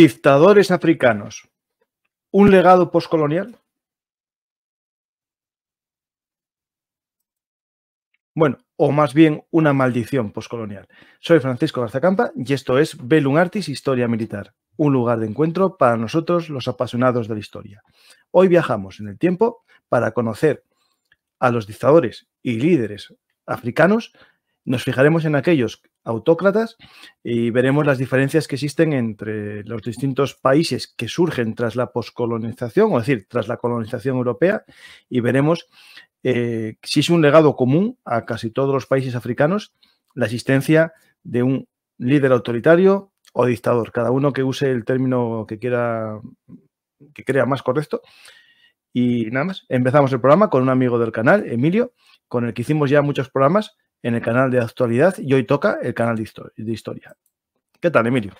Dictadores africanos. ¿Un legado postcolonial? Bueno, o más bien una maldición poscolonial. Soy Francisco Garzacampa y esto es Belum Artis Historia Militar, un lugar de encuentro para nosotros los apasionados de la historia. Hoy viajamos en el tiempo para conocer a los dictadores y líderes africanos. Nos fijaremos en aquellos autócratas y veremos las diferencias que existen entre los distintos países que surgen tras la poscolonización, o es decir, tras la colonización europea, y veremos eh, si es un legado común a casi todos los países africanos la existencia de un líder autoritario o dictador, cada uno que use el término que quiera que crea más correcto. Y nada más, empezamos el programa con un amigo del canal, Emilio, con el que hicimos ya muchos programas en el canal de actualidad y hoy toca el canal de, de historia. ¿Qué tal, Emilio?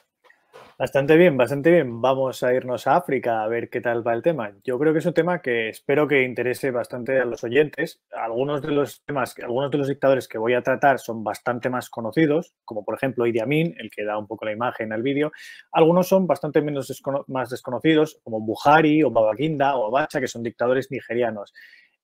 Bastante bien, bastante bien. Vamos a irnos a África a ver qué tal va el tema. Yo creo que es un tema que espero que interese bastante a los oyentes. Algunos de los temas, algunos de los dictadores que voy a tratar son bastante más conocidos, como por ejemplo Idi Amin, el que da un poco la imagen al vídeo. Algunos son bastante menos más desconocidos, como Buhari o Babakinda o Bacha, que son dictadores nigerianos.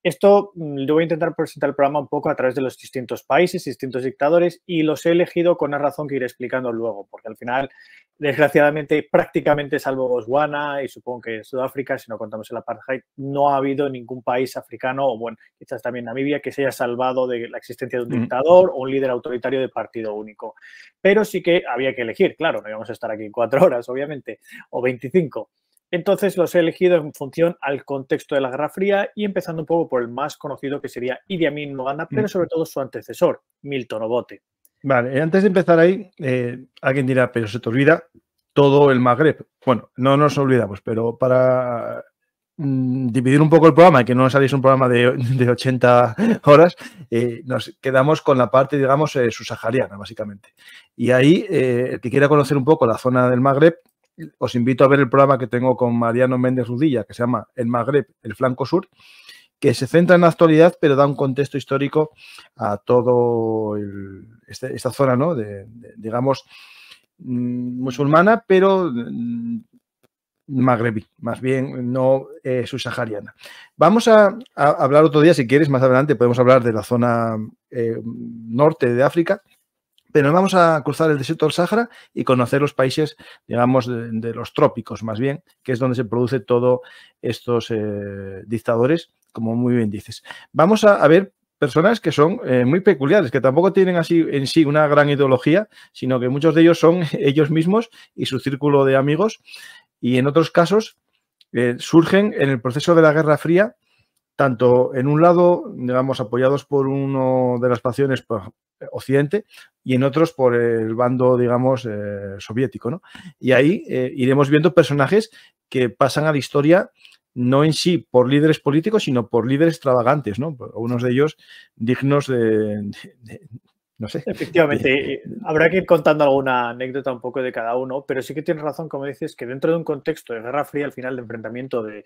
Esto mm, lo voy a intentar presentar el programa un poco a través de los distintos países, distintos dictadores, y los he elegido con una razón que iré explicando luego, porque al final, desgraciadamente, prácticamente salvo Botswana y supongo que Sudáfrica, si no contamos el apartheid, no ha habido ningún país africano, o bueno, quizás también Namibia, que se haya salvado de la existencia de un dictador o un líder autoritario de partido único. Pero sí que había que elegir, claro, no íbamos a estar aquí cuatro horas, obviamente, o veinticinco. Entonces los he elegido en función al contexto de la Guerra Fría y empezando un poco por el más conocido que sería Idi Amin Moganda, pero sobre todo su antecesor, Milton Obote. Vale, antes de empezar ahí, eh, alguien dirá, pero se te olvida todo el Magreb. Bueno, no nos olvidamos, pero para mm, dividir un poco el programa, que no salís un programa de, 80 horas, eh, nos quedamos con la parte, digamos, eh, subsahariana, básicamente. Y ahí, eh, el que quiera conocer un poco la zona del Magreb, os invito a ver el programa que tengo con Mariano Méndez Rudilla, que se llama El Magreb, el flanco sur, que se centra en la actualidad, pero da un contexto histórico a toda este, esta zona, ¿no? De, digamos, mm, musulmana, pero mm, magrebí, más bien no eh, subsahariana. Vamos a, hablar otro día, si quieres, más adelante podemos hablar de la zona eh, norte de África, pero vamos a cruzar el desierto del Sahara y conocer los países, digamos, de, los trópicos más bien, que es donde se produce todo estos eh, dictadores, como muy bien dices. Vamos a, ver personas que son eh, muy peculiares, que tampoco tienen así en sí una gran ideología, sino que muchos de ellos son ellos mismos y su círculo de amigos, y en otros casos eh, surgen en el proceso de la Guerra Fría tanto en un lado, digamos, apoyados por uno de las facciones Occidente y en otros por el bando, digamos, eh, soviético. ¿no? Y ahí eh, iremos viendo personajes que pasan a la historia no en sí por líderes políticos, sino por líderes extravagantes, ¿no? Algunos de ellos dignos de no sé. Efectivamente, eh, habrá que ir contando alguna anécdota un poco de cada uno, pero sí que tienes razón, como dices, que dentro de un contexto de Guerra Fría, al final de enfrentamiento de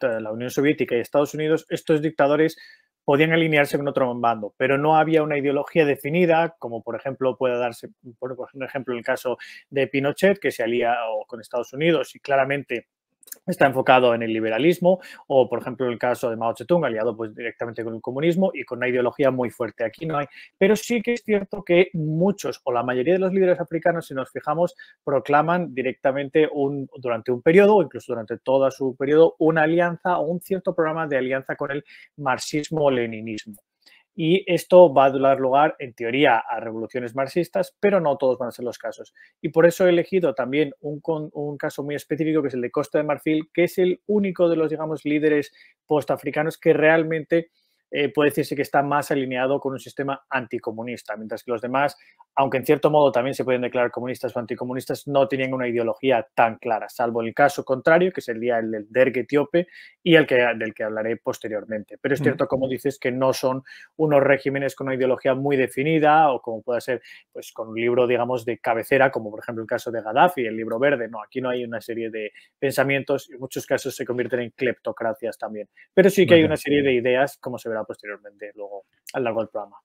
la Unión Soviética y Estados Unidos, estos dictadores podían alinearse con otro bando, pero no había una ideología definida, como por ejemplo puede darse, por ejemplo, el caso de Pinochet, que se alía con Estados Unidos y claramente está enfocado en el liberalismo o, por ejemplo, el caso de Mao Tung, aliado pues, directamente con el comunismo y con una ideología muy fuerte. Aquí no hay, pero sí que es cierto que muchos o la mayoría de los líderes africanos, si nos fijamos, proclaman directamente un, durante un periodo o incluso durante todo su periodo una alianza o un cierto programa de alianza con el marxismo-leninismo. Y esto va a dar lugar, en teoría, a revoluciones marxistas, pero no todos van a ser los casos. Y por eso he elegido también un, un caso muy específico, que es el de Costa de Marfil, que es el único de los, digamos, líderes postafricanos que realmente eh, puede decirse que está más alineado con un sistema anticomunista, mientras que los demás, aunque en cierto modo también se pueden declarar comunistas o anticomunistas, no tenían una ideología tan clara, salvo el caso contrario, que sería el del Derg etíope y el que, del que hablaré posteriormente. Pero es cierto, como dices, que no son unos regímenes con una ideología muy definida o como pueda ser pues, con un libro, digamos, de cabecera, como por ejemplo el caso de Gaddafi, el libro verde. No, aquí no hay una serie de pensamientos y en muchos casos se convierten en cleptocracias también. Pero sí que hay una serie de ideas, como se verá posteriormente luego a lo largo del programa.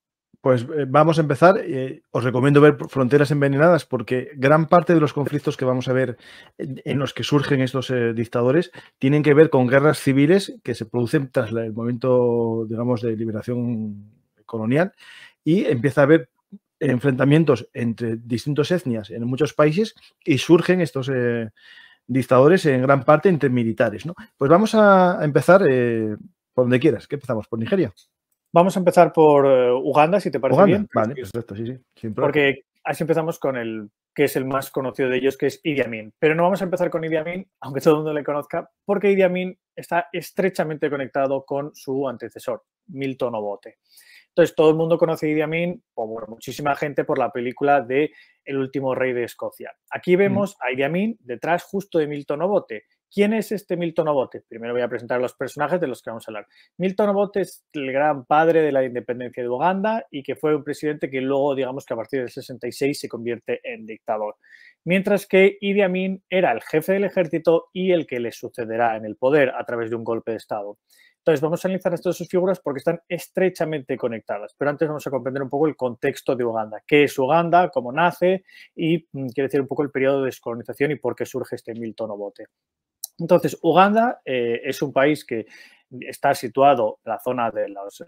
Pues eh, vamos a empezar. Eh, os recomiendo ver Fronteras Envenenadas porque gran parte de los conflictos que vamos a ver en, los que surgen estos eh, dictadores tienen que ver con guerras civiles que se producen tras el momento, digamos, de liberación colonial y empieza a haber enfrentamientos entre distintas etnias en muchos países y surgen estos dictadores en gran parte entre militares. Pues vamos a empezar donde quieras. ¿Qué empezamos? ¿Por Nigeria? Vamos a empezar por eh, Uganda, si te parece bien. Vale, perfecto, sí, sí. Porque así empezamos con el que es el más conocido de ellos, que es Idi Amin. Pero no vamos a empezar con Idi Amin, aunque todo el mundo le conozca, porque Idi Amin está estrechamente conectado con su antecesor, Milton Obote. Entonces, todo el mundo conoce Idi Amin, o bueno, muchísima gente, por la película de El último rey de Escocia. Aquí mm. vemos a Idi Amin detrás justo de Milton Obote, ¿Quién es este Milton Obote? Primero voy a presentar los personajes de los que vamos a hablar. Milton Obote es el gran padre de la independencia de Uganda y que fue un presidente que luego, digamos que a partir del 66 se convierte en dictador. Mientras que Idi Amin era el jefe del ejército y el que le sucederá en el poder a través de un golpe de Estado. Entonces, vamos a analizar estas dos figuras porque están estrechamente conectadas. Pero antes vamos a comprender un poco el contexto de Uganda. ¿Qué es Uganda? ¿Cómo nace? Y mm, quiere decir un poco el periodo de descolonización y por qué surge este Milton Obote. Entonces, Uganda eh, es un país que está situado en la zona de los, eh,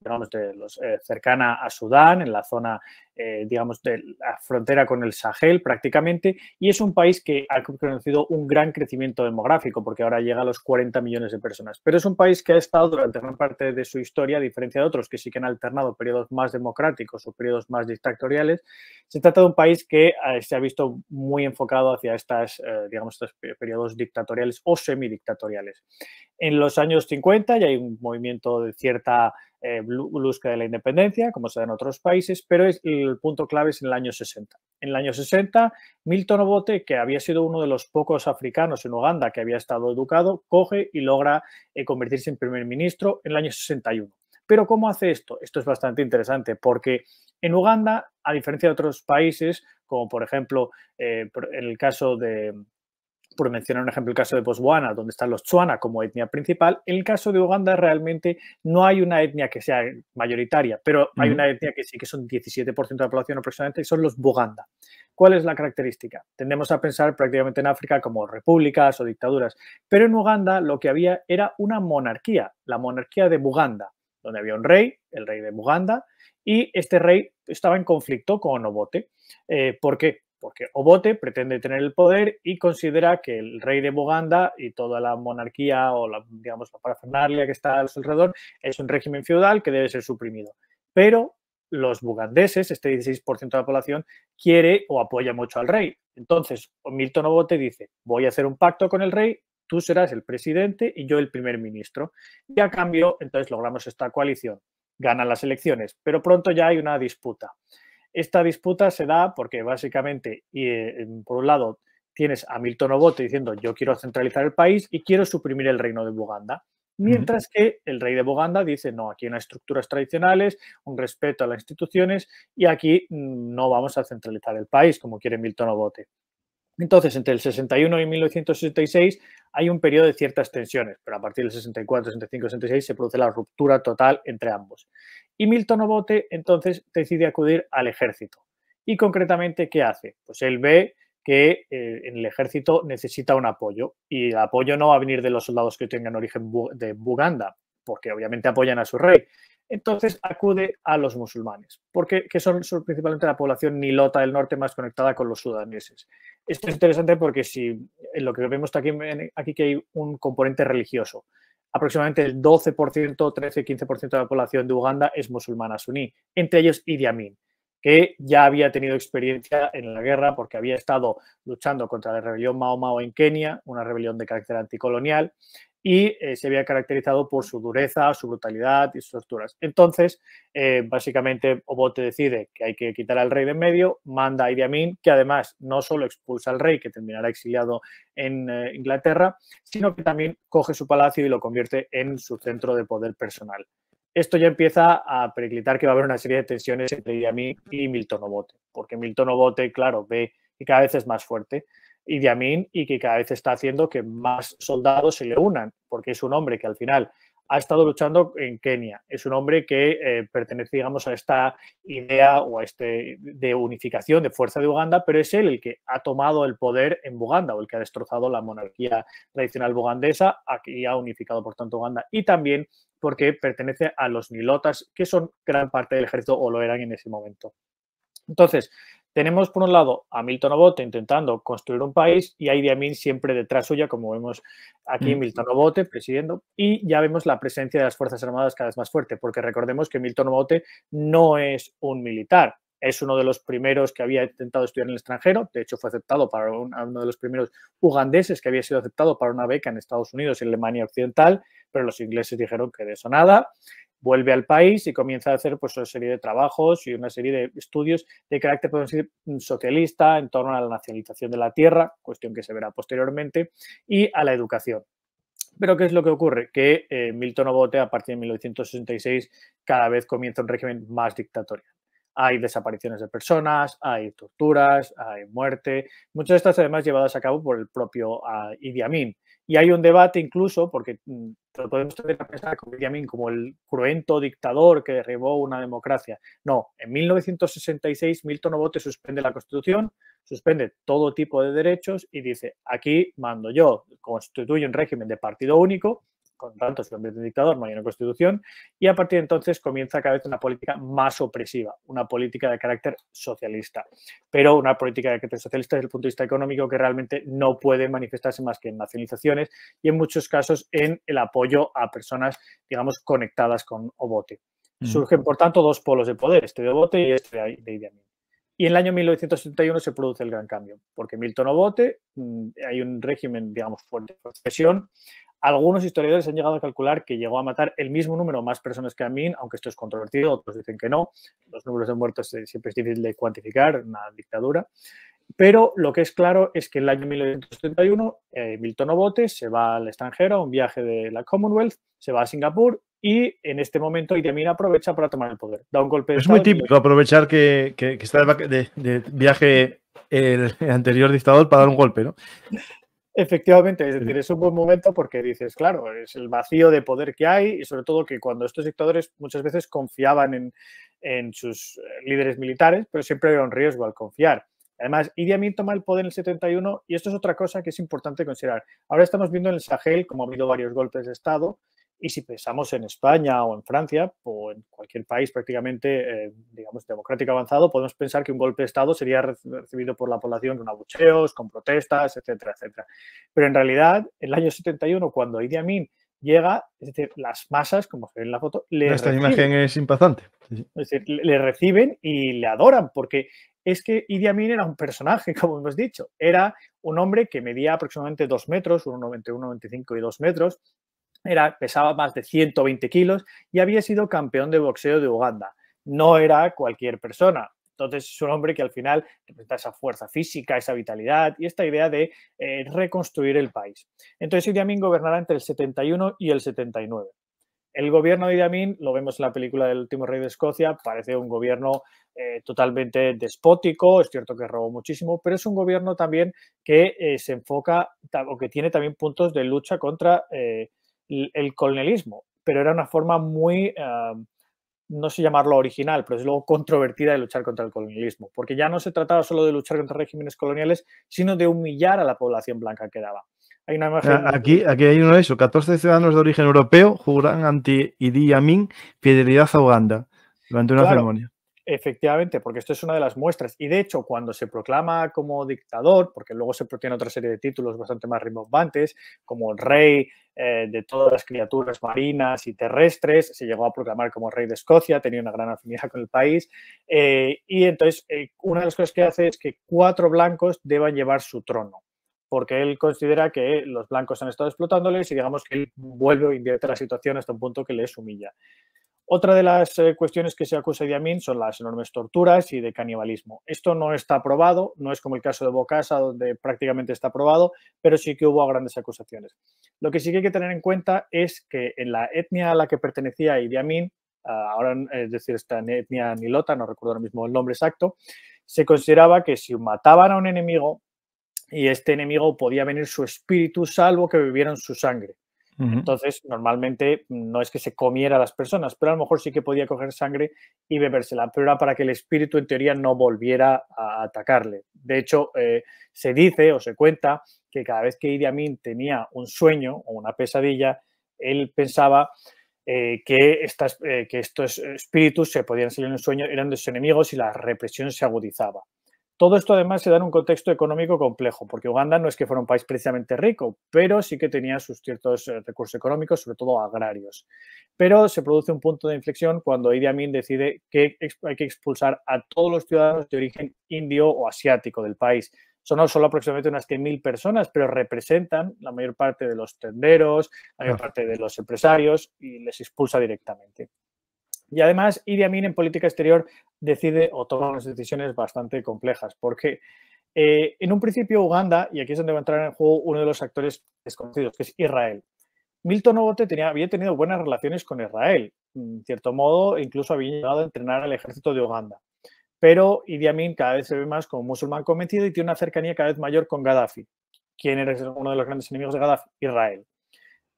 digamos, los, eh, cercana a Sudán, en la zona, eh, digamos, de la frontera con el Sahel prácticamente, y es un país que ha conocido un gran crecimiento demográfico, porque ahora llega a los 40 millones de personas. Pero es un país que ha estado durante gran parte de su historia, a diferencia de otros que sí que han alternado periodos más democráticos o periodos más dictatoriales, se trata de un país que eh, se ha visto muy enfocado hacia estas, digamos, estos periodos dictatoriales o semidictatoriales. En los años 50 ya hay un movimiento de cierta eh, de la independencia, como se da en otros países, pero el punto clave es en el año 60. En el año 60, Milton Obote, que había sido uno de los pocos africanos en Uganda que había estado educado, coge y logra eh, convertirse en primer ministro en el año 61. Pero ¿cómo hace esto? Esto es bastante interesante porque en Uganda, a diferencia de otros países, como por ejemplo eh, en el caso de, por mencionar un ejemplo el caso de Botswana, donde están los Chuana como etnia principal, en el caso de Uganda realmente no hay una etnia que sea mayoritaria, pero hay una etnia que sí que son 17% de la población aproximadamente y son los Buganda. ¿Cuál es la característica? Tendemos a pensar prácticamente en África como repúblicas o dictaduras, pero en Uganda lo que había era una monarquía, la monarquía de Buganda, donde había un rey, el rey de Buganda, y este rey estaba en conflicto con Obote. Eh, ¿Por qué? porque Obote pretende tener el poder y considera que el rey de Buganda y toda la monarquía o la, digamos, parafernalia que está a su alrededor es un régimen feudal que debe ser suprimido. Pero los bugandeses, este 16% de la población, quiere o apoya mucho al rey. Entonces, Milton Obote dice, voy a hacer un pacto con el rey, tú serás el presidente y yo el primer ministro. Y a cambio, entonces logramos esta coalición. Ganan las elecciones, pero pronto ya hay una disputa. Esta disputa se da porque básicamente, eh, por un lado, tienes a Milton Obote diciendo yo quiero centralizar el país y quiero suprimir el reino de Buganda. Mientras que el rey de Buganda dice, no, aquí hay unas estructuras tradicionales, un respeto a las instituciones y aquí mm, no vamos a centralizar el país como quiere Milton Obote. Entonces, entre el 61 y 1966 hay un periodo de ciertas tensiones, pero a partir del 64, 65, 66 se produce la ruptura total entre ambos. Y Milton Obote entonces decide acudir al ejército. Y concretamente, ¿qué hace? Pues él ve que eh, en el ejército necesita un apoyo y el apoyo no va a venir de los soldados que tengan origen de Buganda, porque obviamente apoyan a su rey, entonces acude a los musulmanes, porque que son, principalmente la población nilota del norte más conectada con los sudaneses. Esto es interesante porque si lo que vemos aquí, aquí que hay un componente religioso, aproximadamente el 12%, 13-15% de la población de Uganda es musulmana suní, entre ellos Idi Amin, que ya había tenido experiencia en la guerra porque había estado luchando contra la rebelión Mao Mao en Kenia, una rebelión de carácter anticolonial, y eh, se había caracterizado por su dureza, su brutalidad y sus torturas. Entonces, eh, básicamente, Obote decide que hay que quitar al rey de en medio, manda a Idi Amin, que además no solo expulsa al rey, que terminará exiliado en eh, Inglaterra, sino que también coge su palacio y lo convierte en su centro de poder personal. Esto ya empieza a periclitar que va a haber una serie de tensiones entre Idi Amin y Milton Obote, porque Milton Obote, claro, ve que cada vez es más fuerte y que cada vez está haciendo que más soldados se le unan, porque es un hombre que al final ha estado luchando en Kenia. Es un hombre que eh, pertenece, digamos, a esta idea o a este de unificación de fuerza de Uganda, pero es él el que ha tomado el poder en Buganda o el que ha destrozado la monarquía tradicional bugandesa y ha unificado, por tanto, Uganda. Y también porque pertenece a los nilotas, que son gran parte del ejército o lo eran en ese momento. Entonces, tenemos por un lado a Milton Obote intentando construir un país y a Idi Amin siempre detrás suya, como vemos aquí mm. Milton Obote presidiendo, y ya vemos la presencia de las Fuerzas Armadas cada vez más fuerte, porque recordemos que Milton Obote no es un militar, es uno de los primeros que había intentado estudiar en el extranjero, de hecho fue aceptado para uno de los primeros ugandeses que había sido aceptado para una beca en Estados Unidos y Alemania Occidental, pero los ingleses dijeron que de eso nada vuelve al país y comienza a hacer pues, una serie de trabajos y una serie de estudios de carácter mm, socialista en torno a la nacionalización de la tierra, cuestión que se verá posteriormente, y a la educación. Pero ¿qué es lo que ocurre? Que eh, Milton Obote a partir de 1966 cada vez comienza un régimen más dictatorial hay desapariciones de personas, hay torturas, hay muerte, muchas de estas además llevadas a cabo por el propio ah, Idi Amin. Y hay un debate incluso, porque mm, podemos tener a pensar como el cruento dictador que derribó una democracia. No, en 1966 Milton Obote suspende la Constitución, suspende todo tipo de derechos y dice, aquí mando yo, constituye un régimen de partido único con tanto, se dictador, no hay una constitución y a partir de entonces comienza cada vez una política más opresiva, una política de carácter socialista. Pero una política de carácter socialista desde el punto de vista económico que realmente no puede manifestarse más que en nacionalizaciones y en muchos casos en el apoyo a personas, digamos, conectadas con Obote. Mm. Surgen, por tanto, dos polos de poder, este de Obote y este de Idi Amin. Y en el año 1971 se produce el gran cambio, porque Milton Obote, mm, hay un régimen, digamos, fuerte de presión, algunos historiadores han llegado a calcular que llegó a matar el mismo número más personas que Amin, aunque esto es controvertido, otros dicen que no. Los números de muertos eh, siempre es difícil de cuantificar, una dictadura. Pero lo que es claro es que en el año 1971 eh, Milton Obote se va al extranjero a un viaje de la Commonwealth, se va a Singapur y en este momento Idemir aprovecha para tomar el poder. Da un golpe Es muy típico aprovechar que, está de viaje el anterior dictador para dar un golpe, ¿no? Efectivamente, es decir, es un buen momento porque dices, claro, es el vacío de poder que hay y sobre todo que cuando estos dictadores muchas veces confiaban en, sus eh, líderes militares, pero siempre había un riesgo al confiar. Además, Idi Amin toma el poder en el 71 y esto es otra cosa que es importante considerar. Ahora estamos viendo en el Sahel, como ha habido varios golpes de Estado, y si pensamos en España o en Francia o en cualquier país prácticamente, eh, digamos, democrático avanzado, podemos pensar que un golpe de Estado sería recibido por la población con abucheos, con protestas, etcétera, etcétera. Pero en realidad, en el año 71, cuando Idi Amin llega, es decir, las masas, como se ve en la foto, le Esta imagen es impactante. Es decir, le reciben y le adoran, porque es que Idi Amin era un personaje, como hemos dicho. Era un hombre que medía aproximadamente dos metros, 1,91, 1,95 y 2 metros, pesaba más de 120 kilos y había sido campeón de boxeo de Uganda. No era cualquier persona. Entonces es un hombre que al final representa esa fuerza física, esa vitalidad y esta idea de eh, reconstruir el país. Entonces Idi Amin gobernará entre el 71 y el 79. El gobierno de Idi Amin, lo vemos en la película del último rey de Escocia, parece un gobierno eh, totalmente despótico, es cierto que robó muchísimo, pero es un gobierno también que eh, se enfoca o que tiene también puntos de lucha contra el colonialismo, pero era una forma muy, eh, no sé llamarlo original, pero es luego controvertida de luchar contra el colonialismo, porque ya no se trataba solo de luchar contra regímenes coloniales, sino de humillar a la población blanca que daba. Hay una Aquí, aquí hay uno de eso, 14 ciudadanos de origen europeo juran ante Idi Amin fidelidad a Uganda durante una ceremonia. Efectivamente, porque esto es una de las muestras. Y de hecho, cuando se proclama como dictador, porque luego se proclama otra serie de títulos bastante más rimbombantes, como rey eh, de todas las criaturas marinas y terrestres, se llegó a proclamar como rey de Escocia, tenía una gran afinidad con el país. Eh, y entonces, eh, una de las cosas que hace es que cuatro blancos deban llevar su trono porque él considera que los blancos han estado explotándoles y digamos que él vuelve o invierte la situación hasta un punto que les humilla. Otra de las eh, cuestiones que se acusa de Amin son las enormes torturas y de canibalismo. Esto no está probado, no es como el caso de Bocasa, donde prácticamente está probado, pero sí que hubo grandes acusaciones. Lo que sí que hay que tener en cuenta es que en la etnia a la que pertenecía Idi Amin, ahora es decir, esta etnia nilota, no recuerdo ahora mismo el nombre exacto, se consideraba que si mataban a un enemigo y este enemigo podía venir su espíritu salvo que vivieran su sangre. Entonces, normalmente mm, no es que se comiera a las personas, pero a lo mejor sí que podía coger sangre y bebérsela, pero era para que el espíritu en teoría no volviera a atacarle. De hecho, eh, se dice o se cuenta que cada vez que Idi Amin tenía un sueño o una pesadilla, él pensaba eh, que, estas, eh, que estos espíritus se podían salir en un sueño, eran de sus enemigos y la represión se agudizaba. Todo esto además se da en un contexto económico complejo, porque Uganda no es que fuera un país precisamente rico, pero sí que tenía sus ciertos eh, recursos económicos, sobre todo agrarios. Pero se produce un punto de inflexión cuando Idi Amin decide que hay que expulsar a todos los ciudadanos de origen indio o asiático del país. Son solo aproximadamente unas 100.000 personas, pero representan la mayor parte de los tenderos, la mayor parte de los empresarios y les expulsa directamente. Y además, Idi Amin en política exterior decide o toma unas decisiones bastante complejas, porque eh, en un principio Uganda, y aquí es donde va a entrar en juego uno de los actores desconocidos, que es Israel. Milton Obote había tenido buenas relaciones con Israel, en cierto modo, incluso había llegado a entrenar al ejército de Uganda. Pero Idi Amin cada vez se ve más como musulmán convencido y tiene una cercanía cada vez mayor con Gaddafi. ¿Quién era uno de los grandes enemigos de Gaddafi? Israel.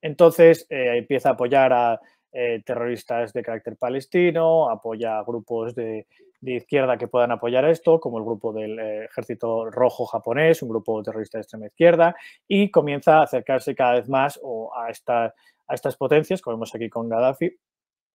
Entonces eh, empieza a apoyar a eh, terroristas de carácter palestino, apoya a grupos de, izquierda que puedan apoyar esto, como el grupo del eh, Ejército Rojo Japonés, un grupo terrorista de extrema izquierda, y comienza a acercarse cada vez más a, esta, a estas potencias, como vemos aquí con Gaddafi,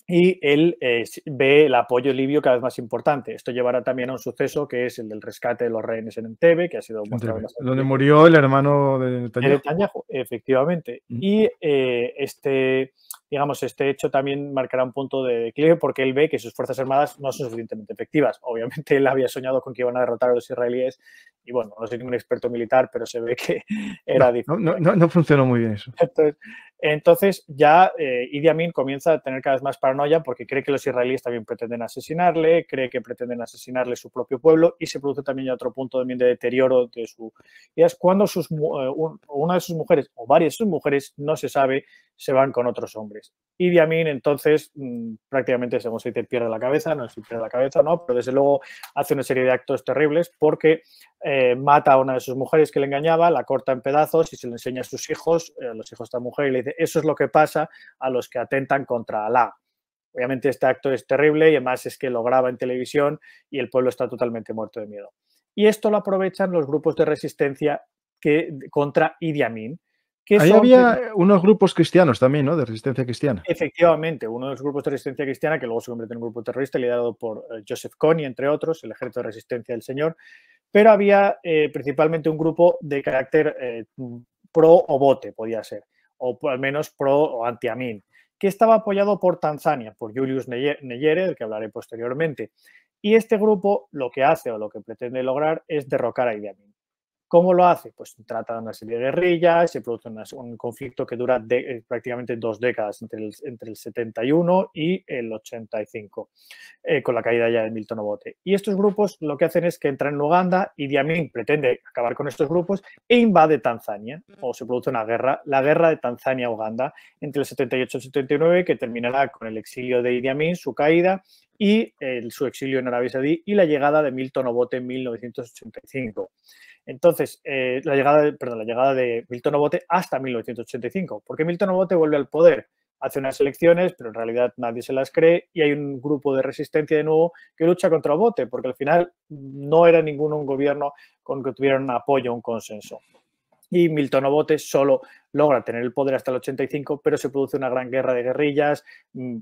y él eh, ve el apoyo libio cada vez más importante. Esto llevará también a un suceso que es el del rescate de los rehenes en Entebbe, que ha sido muy... donde murió el hermano de Netanyahu. Efectivamente. Y este, digamos, este hecho también marcará un punto de declive porque él ve que sus Fuerzas Armadas no son suficientemente efectivas. Obviamente él había soñado con que iban a derrotar a los israelíes y bueno, no soy ningún experto militar, pero se ve que era no, difícil. No, no, funcionó muy bien eso. Entonces ya eh, Idi Amin comienza a tener cada vez más paranoia porque cree que los israelíes también pretenden asesinarle, cree que pretenden asesinarle su propio pueblo y se produce también ya otro punto también de deterioro de su... Y es cuando sus, eh, una de sus mujeres o varias de sus mujeres, no se sabe, se van con otros hombres. Idi Amin entonces mm, prácticamente, según se dice, pierde la cabeza, no se pierde la cabeza, no, pero desde luego hace una serie de actos terribles porque eh, mata a una de sus mujeres que le engañaba, la corta en pedazos y se le enseña a sus hijos, a los hijos de esta mujer, y le dice, eso es lo que pasa a los que atentan contra Alá. Obviamente este acto es terrible y además es que lo graba en televisión y el pueblo está totalmente muerto de miedo. Y esto lo aprovechan los grupos de resistencia que, contra Idi Amin. Que Ahí había unos grupos cristianos también, ¿no? De resistencia cristiana. Efectivamente, uno de los grupos de resistencia cristiana, que luego se convierte en un grupo terrorista, liderado por eh, Joseph Kony, entre otros, el Ejército de Resistencia del Señor, pero había eh, principalmente un grupo de carácter eh, pro o bote, podía ser o al menos pro o anti-Amin, que estaba apoyado por Tanzania, por Julius Neyere, del que hablaré posteriormente. Y este grupo lo que hace o lo que pretende lograr es derrocar a Idi Amin. ¿Cómo lo hace? Pues trata de una serie de guerrillas, se produce un conflicto que dura eh, prácticamente dos décadas, entre el, entre el, 71 y el 85, eh, con la caída ya de Milton Obote. Y estos grupos lo que hacen es que entran en Uganda Idi Amin pretende acabar con estos grupos e invade Tanzania, mm. o se produce una guerra, la guerra de Tanzania-Uganda entre el 78 y el 79, que terminará con el exilio de Idi Amin, su caída y el, su exilio en Arabia Saudí y la llegada de Milton Obote en 1985. Entonces, eh, la, llegada de, perdón, la llegada de Milton Obote hasta 1985, porque Milton Obote vuelve al poder, hace unas elecciones, pero en realidad nadie se las cree y hay un grupo de resistencia de nuevo que lucha contra Obote, porque al final no era ninguno un gobierno con que tuviera un apoyo, un consenso y Milton Obote solo logra tener el poder hasta el 85, pero se produce una gran guerra de guerrillas, mm,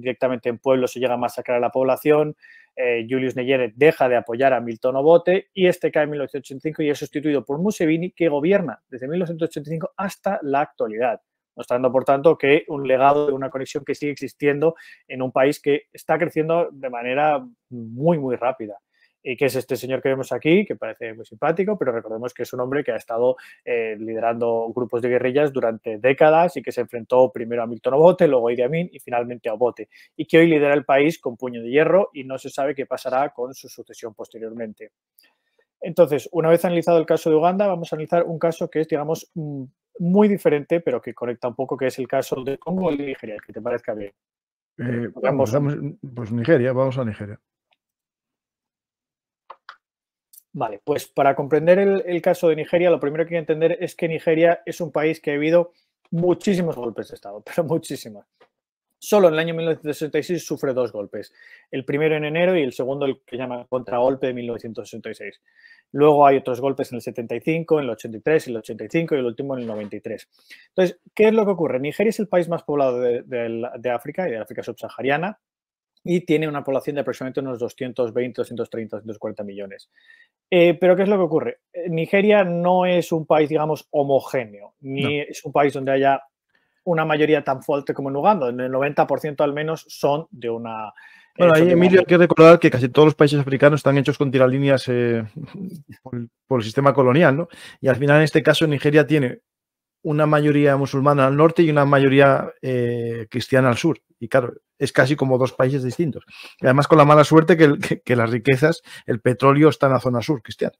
directamente en pueblos se llega a masacrar a la población, eh, Julius Neyere deja de apoyar a Milton Obote y este cae en 1985 y es sustituido por Museveni, que gobierna desde 1985 hasta la actualidad mostrando por tanto que un legado de una conexión que sigue existiendo en un país que está creciendo de manera muy, muy rápida y que es este señor que vemos aquí, que parece muy simpático, pero recordemos que es un hombre que ha estado eh, liderando grupos de guerrillas durante décadas y que se enfrentó primero a Milton Obote, luego a Idi Amin y finalmente a Obote, y que hoy lidera el país con puño de hierro y no se sabe qué pasará con su sucesión posteriormente. Entonces, una vez analizado el caso de Uganda, vamos a analizar un caso que es, digamos, mm, muy diferente, pero que conecta un poco, que es el caso de Congo y Nigeria, que te parezca bien. Eh, vamos, pues Nigeria, vamos a Nigeria. Vale, pues para comprender el, caso de Nigeria, lo primero que hay que entender es que Nigeria es un país que ha habido muchísimos golpes de Estado, pero muchísimos. Solo en el año 1966 sufre dos golpes, el primero en enero y el segundo el que llama contragolpe de 1966. Luego hay otros golpes en el 75, en el 83, en el 85 y el último en el 93. Entonces, ¿qué es lo que ocurre? Nigeria es el país más poblado de África y de África subsahariana, y tiene una población de aproximadamente unos 220, 230, 240 millones. Eh, pero ¿qué es lo que ocurre? Eh, Nigeria no es un país, digamos, homogéneo, ni es un país donde haya una mayoría tan fuerte como en Uganda, donde el 90% al menos son de una... Eh, bueno, ahí, Emilio, hay que recordar que casi todos los países africanos están hechos con tiralíneas por, el sistema colonial, ¿no? Y al final, en este caso, Nigeria tiene una mayoría musulmana al norte y una mayoría eh, cristiana al sur. Y claro, es casi como dos países distintos. Y además con la mala suerte que, las riquezas, el petróleo está en la zona sur cristiana.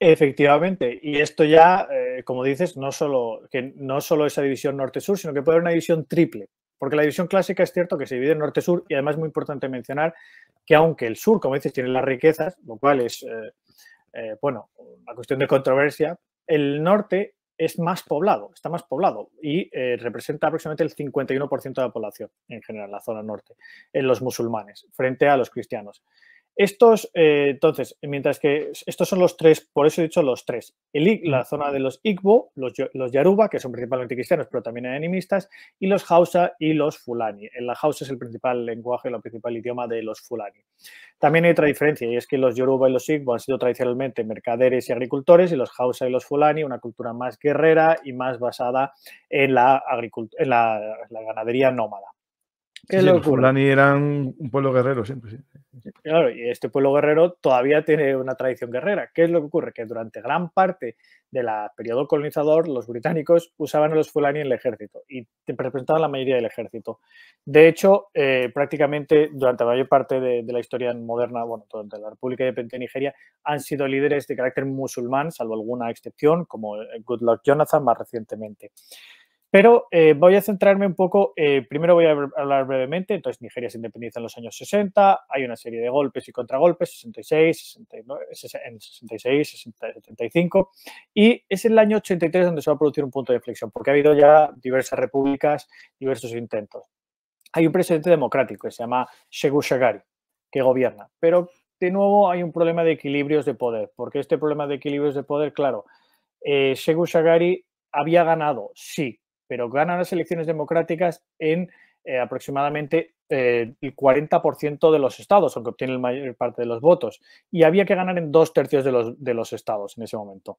Efectivamente, y esto ya, eh, como dices, no solo, que no solo esa división norte-sur, sino que puede haber una división triple, porque la división clásica es cierto que se divide en norte-sur y además es muy importante mencionar que aunque el sur, como dices, tiene las riquezas, lo cual es, eh, bueno, una cuestión de controversia, el norte es más poblado, está más poblado y eh, representa aproximadamente el 51% de la población en general, la zona norte, en los musulmanes, frente a los cristianos. Estos, eh, entonces, mientras que estos son los tres, por eso he dicho los tres. El, la zona de los Igbo, los, Yaruba, que son principalmente cristianos, pero también animistas, y los Hausa y los Fulani. Eh, la Hausa es el principal lenguaje, el principal idioma de los Fulani. También hay otra diferencia, y es que los Yoruba y los Igbo han sido tradicionalmente mercaderes y agricultores, y los Hausa y los Fulani, una cultura más guerrera y más basada en la ganadería nómada. Los Fulani eran un pueblo guerrero siempre, Claro, y este pueblo guerrero todavía tiene una tradición guerrera. ¿Qué es lo que ocurre? Que durante gran parte del periodo colonizador, los británicos usaban a los Fulani en el ejército y representaban la mayoría del ejército. De hecho, eh, prácticamente durante la mayor parte de, la historia moderna, bueno, durante la República de Nigeria, han sido líderes de carácter musulmán, salvo alguna excepción, como Goodluck Jonathan más recientemente. Pero eh, voy a centrarme un poco, eh, primero voy a hablar brevemente, entonces Nigeria se independiza en los años 60, hay una serie de golpes y contragolpes, 66, 69, en 66, 75, y es en el año 83 donde se va a producir un punto de inflexión, porque ha habido ya diversas repúblicas, diversos intentos. Hay un presidente democrático que se llama Shegu Shagari, que gobierna, pero de nuevo hay un problema de equilibrios de poder, porque este problema de equilibrios de poder, claro, eh, Shegu Shagari había ganado, sí, pero ganan las elecciones democráticas en eh, aproximadamente eh, el 40% de los estados, aunque obtiene la mayor parte de los votos. Y había que ganar en dos tercios de los, estados en ese momento.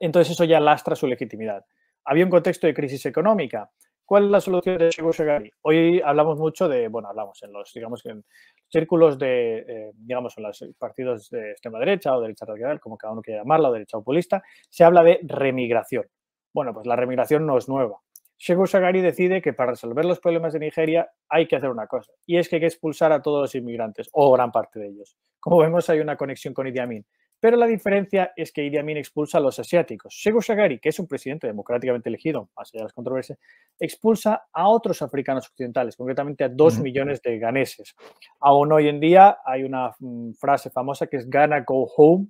Entonces eso ya lastra su legitimidad. Había un contexto de crisis económica. ¿Cuál es la solución de Hoy hablamos mucho de, bueno, hablamos en los, digamos, en círculos de, eh, digamos, en los partidos de extrema derecha o derecha radical, como cada uno quiera llamarla, o derecha populista, se habla de remigración. Bueno, pues la remigración no es nueva. Shegu Shagari decide que para resolver los problemas de Nigeria hay que hacer una cosa, y es que hay que expulsar a todos los inmigrantes, o gran parte de ellos. Como vemos, hay una conexión con Idi Amin. Pero la diferencia es que Idi Amin expulsa a los asiáticos. Shegu Shagari, que es un presidente democráticamente elegido, más allá de las controversias, expulsa a otros africanos occidentales, concretamente a dos millones de ganeses. Aún hoy en día hay una mm, frase famosa que es Ghana go home,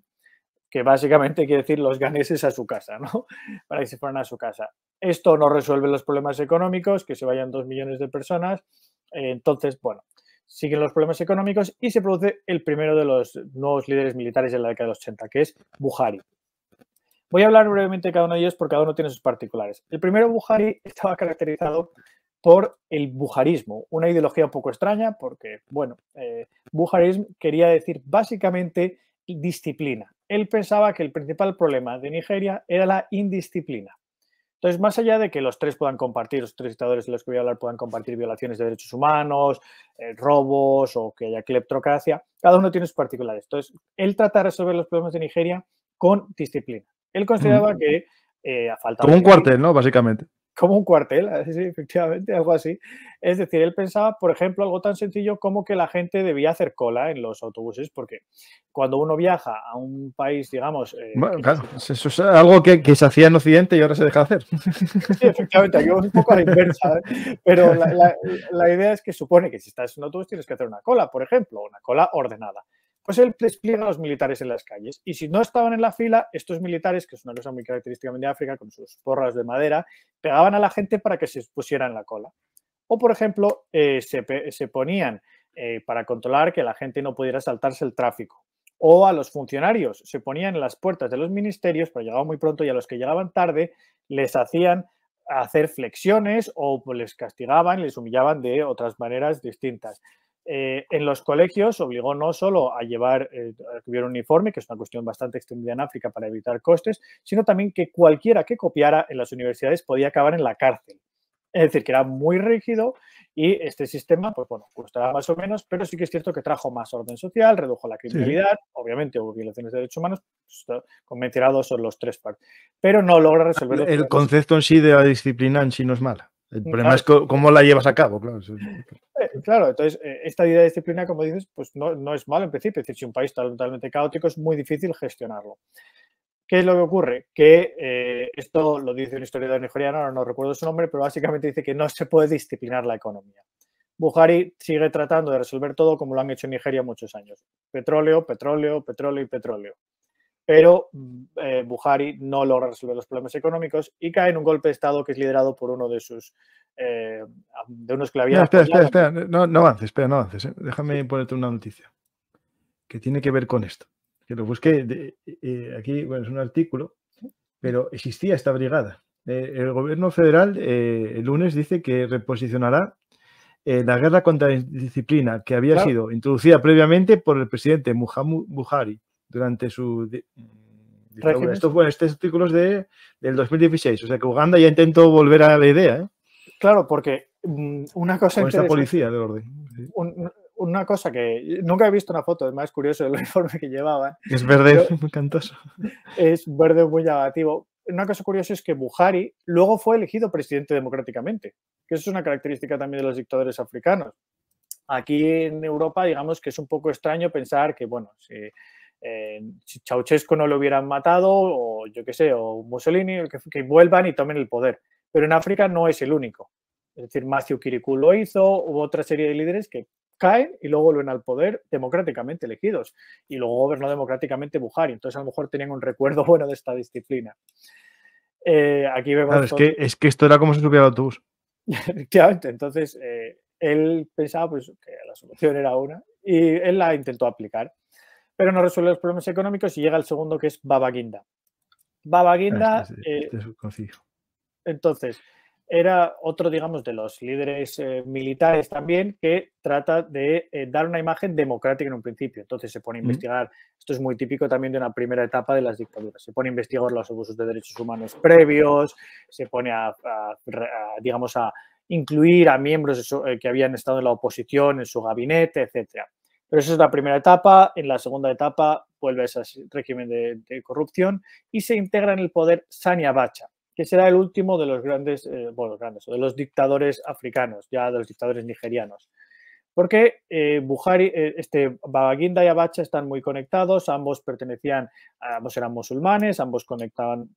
que básicamente quiere decir los ganeses a su casa, ¿no? Para que se fueran a su casa. Esto no resuelve los problemas económicos, que se vayan dos millones de personas. Entonces, bueno, siguen los problemas económicos y se produce el primero de los nuevos líderes militares en la década de los 80, que es Buhari. Voy a hablar brevemente de cada uno de ellos porque cada uno tiene sus particulares. El primero, Buhari, estaba caracterizado por el bujarismo, una ideología un poco extraña porque, bueno, eh, bujarismo quería decir básicamente disciplina. Él pensaba que el principal problema de Nigeria era la indisciplina. Entonces, más allá de que los tres puedan compartir, los tres dictadores de los que voy a hablar puedan compartir violaciones de derechos humanos, eh, robos o que haya cleptocracia, cada uno tiene sus particulares. Entonces, él trata de resolver los problemas de Nigeria con disciplina. Él consideraba que eh, a falta... Como un cuartel, ¿no? Básicamente como un cuartel, ah, efectivamente, algo así. Es decir, él pensaba, por ejemplo, algo tan sencillo como que la gente debía hacer cola en los autobuses, porque cuando uno viaja a un país, digamos... Eh, claro, eso es algo que, se hacía en Occidente y ahora se deja de hacer. Sí, efectivamente, aquí un poco a la inversa, ¿eh? pero la, la idea es que supone que si estás en un autobús tienes que hacer una cola, por ejemplo, una cola ordenada pues él despliega a los militares en las calles. Y si no estaban en la fila, estos militares, que es una cosa muy característica de África, con sus porras de madera, pegaban a la gente para que se pusieran la cola. O, por ejemplo, eh, se, ponían eh, para controlar que la gente no pudiera saltarse el tráfico. O a los funcionarios se ponían en las puertas de los ministerios, pero llegaban muy pronto y a los que llegaban tarde les hacían hacer flexiones o les castigaban, les humillaban de otras maneras distintas. Eh, en los colegios obligó no solo a llevar, eh, a un uniforme, que es una cuestión bastante extendida en África para evitar costes, sino también que cualquiera que copiara en las universidades podía acabar en la cárcel. Es decir, que era muy rígido y este sistema, pues bueno, costaba más o menos, pero sí que es cierto que trajo más orden social, redujo la criminalidad, obviamente hubo violaciones de derechos humanos, pues, son los tres partes, pero no logra resolver. El, el concepto en sí de la disciplina en sí no es mala. El eh, problema es cómo la llevas a cabo, claro. Eh, claro, entonces eh, esta idea de disciplina, como dices, pues no, es malo en principio. Es decir, si un país está totalmente caótico es muy difícil gestionarlo. ¿Qué es lo que ocurre? Que esto lo dice un historiador nigeriano, ahora no recuerdo su nombre, pero básicamente dice que no se puede disciplinar la economía. Buhari sigue tratando de resolver todo como lo han hecho en Nigeria muchos años. Petróleo, petróleo, petróleo y petróleo pero eh, Buhari no logra resolver los problemas económicos y cae en un golpe de Estado que es liderado por uno de sus eh, de unos claviados. No, espera, espera, no, no, avances, espera, no avances. Eh. Déjame ponerte una noticia que tiene que ver con esto. Que lo busque aquí, bueno, es un artículo, pero existía esta brigada. el gobierno federal el lunes dice que reposicionará la guerra contra la disciplina que había sido introducida previamente por el presidente Muhammad Buhari durante su... Mm, bueno Esto fue, este artículo es del 2016, o sea que Uganda ya intentó volver a la idea. ¿eh? Claro, porque mm, una cosa... Con esta policía de orden. una cosa que nunca he visto una foto, es más curioso el uniforme que llevaba. ¿eh? Es verde, muy cantoso. Es verde muy llamativo. Una cosa curiosa es que Buhari luego fue elegido presidente democráticamente, que eso es una característica también de los dictadores africanos. Aquí en Europa, digamos que es un poco extraño pensar que, bueno, si eh, si Ceausescu no lo hubieran matado, o yo qué sé, o Mussolini, que, que, vuelvan y tomen el poder. Pero en África no es el único. Es decir, Matthew Kirikou lo hizo, hubo otra serie de líderes que caen y luego vuelven al poder democráticamente elegidos. Y luego gobernó democráticamente Buhari. Entonces, a lo mejor tenían un recuerdo bueno de esta disciplina. Eh, aquí vemos. es, que, es que esto era como se supiera el autobús. Entonces, eh, él pensaba pues, que la solución era una y él la intentó aplicar pero no resuelve los problemas económicos y llega el segundo que es Babaguinda. Babaguinda... Este este eh, entonces, era otro, digamos, de los líderes eh, militares también que trata de eh, dar una imagen democrática en un principio. Entonces se pone a investigar, esto es muy típico también de una primera etapa de las dictaduras, se pone a investigar los abusos de derechos humanos previos, se pone a digamos, a incluir a miembros que habían estado en la oposición en su gabinete, etcétera. Pero esa es la primera etapa. En la segunda etapa vuelve ese régimen de, corrupción y se integra en el poder Sani Abacha, que será el último de los grandes, eh, bueno, grandes, de los dictadores africanos, ya de los dictadores nigerianos. Porque eh, Buhari, eh, este Babaginda y Abacha están muy conectados, ambos pertenecían, ambos eran musulmanes, ambos conectaban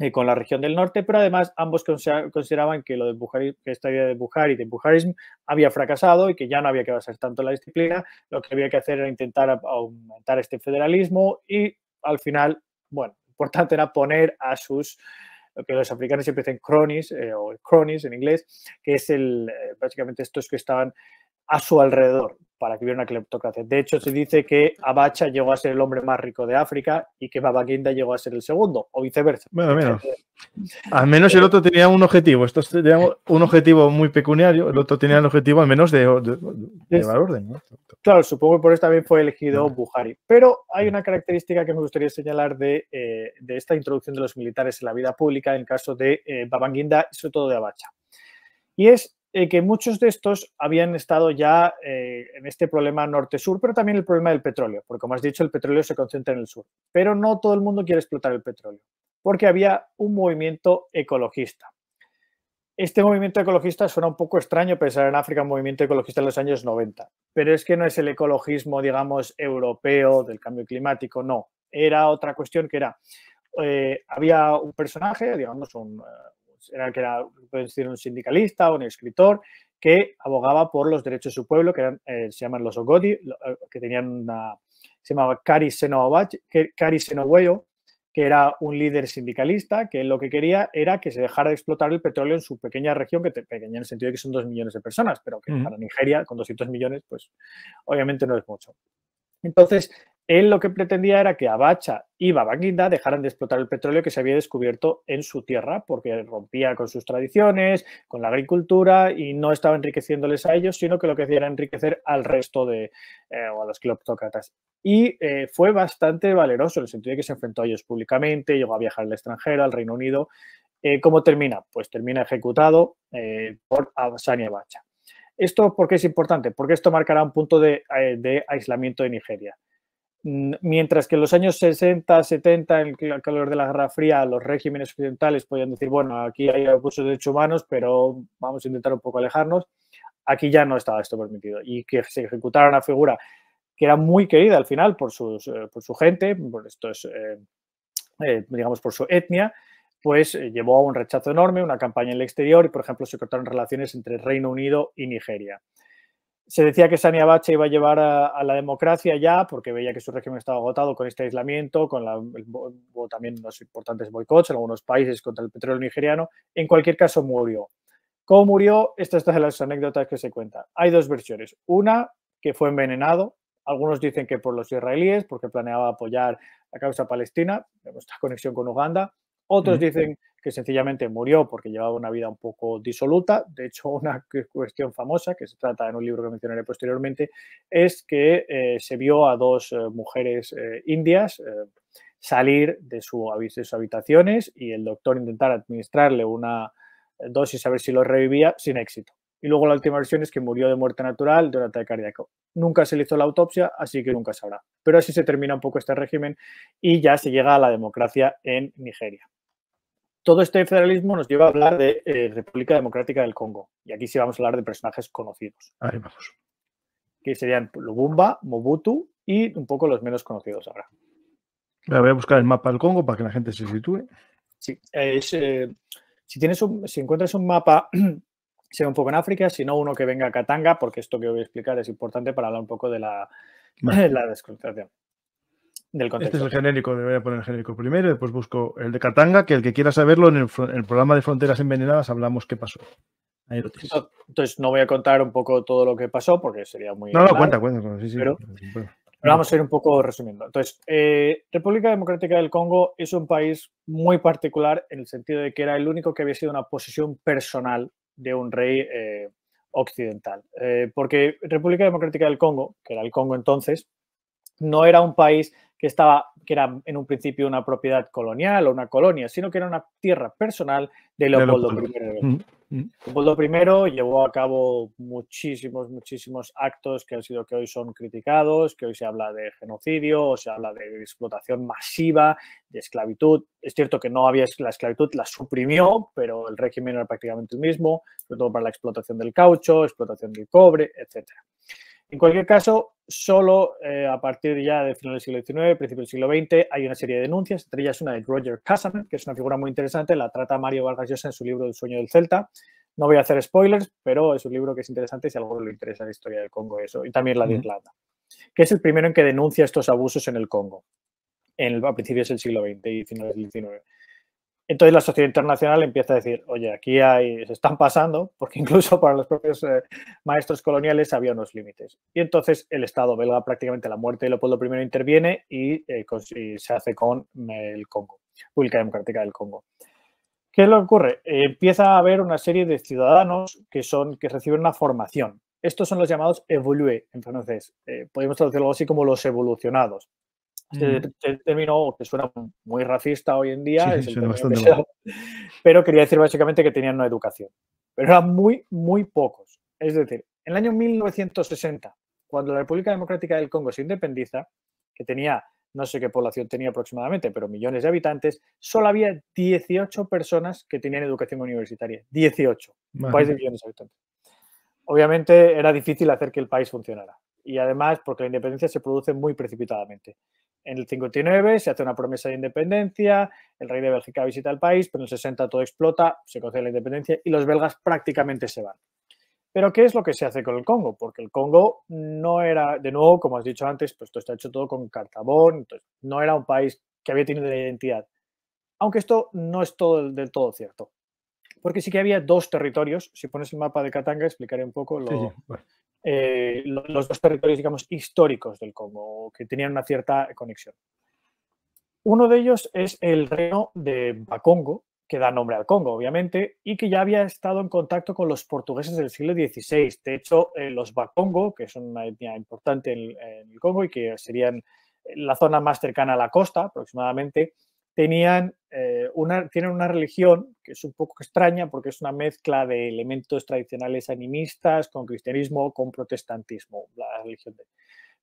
eh, con la región del norte, pero además ambos consideraban que lo de esta idea de Bujar y de Bujarism había fracasado y que ya no había que basar tanto en la disciplina, lo que había que hacer era intentar aumentar este federalismo y al final, bueno, importante era poner a sus que los africanos siempre dicen cronies eh, o cronies en inglés, que es el, eh, básicamente estos que estaban a su alrededor para que hubiera una cleptocracia. De hecho, se dice que Abacha llegó a ser el hombre más rico de África y que Babanguinda llegó a ser el segundo, o viceversa. Bueno, Al menos el otro tenía un objetivo. Esto un objetivo muy pecuniario, el otro tenía el objetivo al menos de, llevar orden. Claro, supongo que por eso también fue elegido Buhari. Pero hay una característica que me gustaría señalar eh, de, esta introducción de los militares en la vida pública en el caso de eh, Babanguinda y sobre todo de Abacha. Y es eh, que muchos de estos habían estado ya eh, en este problema norte-sur, pero también el problema del petróleo, porque como has dicho, el petróleo se concentra en el sur, pero no todo el mundo quiere explotar el petróleo, porque había un movimiento ecologista. Este movimiento ecologista suena un poco extraño pensar en África un movimiento ecologista en los años 90, pero es que no es el ecologismo, digamos, europeo del cambio climático, no. Era otra cuestión que era, eh, había un personaje, digamos, un, era, que era decir, un sindicalista, o un escritor, que abogaba por los derechos de su pueblo, que eh, se llaman los Ogodi, eh, que tenían una, se llamaba Kari Senobueyo, que era un líder sindicalista, que lo que quería era que se dejara de explotar el petróleo en su pequeña región, que pequeña en el sentido de que son dos millones de personas, pero que para Nigeria, con 200 millones, pues obviamente no es mucho. Entonces, él lo que pretendía era que Abacha y Babanginda dejaran de explotar el petróleo que se había descubierto en su tierra, porque rompía con sus tradiciones, con la agricultura y no estaba enriqueciéndoles a ellos, sino que lo que hacía era enriquecer al resto de, eh, o a los cleptócratas. Y eh, fue bastante valeroso en el sentido de que se enfrentó a ellos públicamente, llegó a viajar al extranjero, al Reino Unido. Eh, ¿Cómo termina? Pues termina ejecutado por Sani Abacha. ¿Esto por qué es importante? Porque esto marcará un punto de, de aislamiento de Nigeria. Mm, mientras que en los años 60, 70, en el calor de la Guerra Fría, los regímenes occidentales podían decir, bueno, aquí hay abusos de derechos humanos, pero vamos a intentar un poco alejarnos. Aquí ya no estaba esto permitido. Y que se ejecutara una figura que era muy querida al final por, eh, su gente, por eh, eh, digamos, por su etnia, pues llevó a un rechazo enorme, una campaña en el exterior y, por ejemplo, se cortaron relaciones entre Reino Unido y Nigeria. Se decía que Sani Abacha iba a llevar a, la democracia ya, porque veía que su régimen estaba agotado con este aislamiento, con la, también los importantes boicots en algunos países contra el petróleo nigeriano. En cualquier caso, murió. ¿Cómo murió? Esta es de las anécdotas que se cuenta. Hay dos versiones. Una, que fue envenenado. Algunos dicen que por los israelíes, porque planeaba apoyar la causa palestina. Nuestra conexión con Uganda. Otros dicen que sencillamente murió porque llevaba una vida un poco disoluta. De hecho, una cuestión famosa que se trata en un libro que mencionaré posteriormente es que eh, se vio a dos eh, mujeres eh, indias salir de, su, de, sus habitaciones y el doctor intentar administrarle una dosis a ver si lo revivía sin éxito y luego la última versión es que murió de muerte natural de un ataque cardíaco. Nunca se le hizo la autopsia, así que nunca sabrá. Pero así se termina un poco este régimen y ya se llega a la democracia en Nigeria. Todo este federalismo nos lleva a hablar de eh, República Democrática del Congo. Y aquí sí vamos a hablar de personajes conocidos. Ahí vamos. Que serían Lubumba, Mobutu y un poco los menos conocidos ahora. Voy a buscar el mapa del Congo para que la gente se sitúe. Sí, eh, si, tienes si encuentras un mapa sea un poco en África, sino uno que venga a Katanga, porque esto que voy a explicar es importante para hablar un poco de la, desconcentración. Del contexto. Este es el genérico, debería voy a poner el genérico primero y después busco el de Katanga, que el que quiera saberlo, en el, programa de Fronteras Envenenadas hablamos qué pasó. Entonces no voy a contar un poco todo lo que pasó porque sería muy... No, no, cuenta, cuenta. pero, vamos a ir un poco resumiendo. Entonces, eh, República Democrática del Congo es un país muy particular en el sentido de que era el único que había sido una posición personal de un rey eh, occidental. Eh, porque República Democrática del Congo, que era el Congo entonces, no era un país que estaba, que era en un principio una propiedad colonial o una colonia, sino que era una tierra personal de Leopoldo, de como mm. lo primero llevó a cabo muchísimos, muchísimos actos que han sido que hoy son criticados, que hoy se habla de genocidio, o se habla de explotación masiva, de esclavitud. Es cierto que no había la esclavitud, la suprimió, pero el régimen era prácticamente el mismo, sobre todo para la explotación del caucho, explotación del cobre, etcétera. En cualquier caso, solo eh, a partir ya de final del siglo XIX, principio del siglo XX, hay una serie de denuncias, entre ellas una de Roger Casaman, que es una figura muy interesante, la trata Mario Vargas Llosa en su libro El sueño del Celta. No voy a hacer spoilers, pero es un libro que es interesante si a alguno le interesa la historia del Congo eso, y también la de Irlanda, que es el primero en que denuncia estos abusos en el Congo, en a principios del siglo XX y finales del XIX. Entonces la sociedad internacional empieza a decir, oye, aquí hay, se están pasando, porque incluso para los propios eh, maestros coloniales había unos límites. Y entonces el Estado belga prácticamente la muerte de pueblo primero interviene eh, y, se hace con eh, el Congo, República Democrática del Congo. ¿Qué es lo que ocurre? empieza a haber una serie de ciudadanos que, son, que reciben una formación. Estos son los llamados evolué en francés. podemos traducirlo así como los evolucionados. Este, mm. este, término que suena muy racista hoy en día, pero quería decir básicamente que tenían una educación, pero eran muy, muy pocos. Es decir, en el año 1960, cuando la República Democrática del Congo se independiza, que tenía, no sé qué población tenía aproximadamente, pero millones de habitantes, solo había 18 personas que tenían educación universitaria. 18, un país de millones de habitantes. Obviamente era difícil hacer que el país funcionara y además porque la independencia se produce muy precipitadamente. En el 59 se hace una promesa de independencia, el rey de Bélgica visita el país, pero en el 60 todo explota, se concede la independencia y los belgas prácticamente se van. Pero ¿qué es lo que se hace con el Congo? Porque el Congo no era, de nuevo, como has dicho antes, pues esto está hecho todo con cartabón, entonces no era un país que había tenido la identidad. Aunque esto no es todo del todo cierto. Porque sí que había dos territorios, si pones el mapa de Katanga explicaré un poco lo, eh, los dos territorios, digamos, históricos del Congo, que tenían una cierta conexión. Uno de ellos es el reino de Bakongo, que da nombre al Congo, obviamente, y que ya había estado en contacto con los portugueses del siglo XVI. De hecho, eh, los Bakongo, que son una etnia importante en, el Congo y que serían eh, la zona más cercana a la costa aproximadamente, tenían eh, una, tienen una religión que es un poco extraña porque es una mezcla de elementos tradicionales animistas con cristianismo, con protestantismo, la religión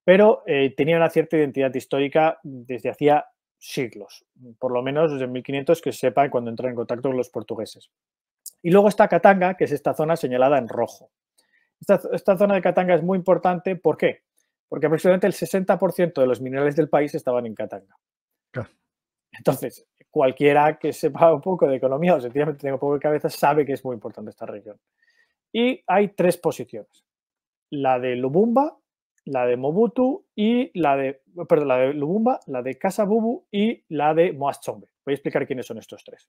Pero eh, tenía una cierta identidad histórica desde hacía siglos, por lo menos desde 1500 que se sepa cuando entran en contacto con los portugueses. Y luego está Katanga, que es esta zona señalada en rojo. Esta, esta zona de Katanga es muy importante, ¿por qué? Porque aproximadamente el 60% de los minerales del país estaban en Katanga. Claro. Entonces, cualquiera que sepa un poco de economía o sencillamente tenga un poco de cabeza sabe que es muy importante esta región. Y hay tres posiciones. La de Lubumba, la de Mobutu y la de, perdón, la de Lubumba, la de Casabubu y la de Moazombe. Voy a explicar quiénes son estos tres.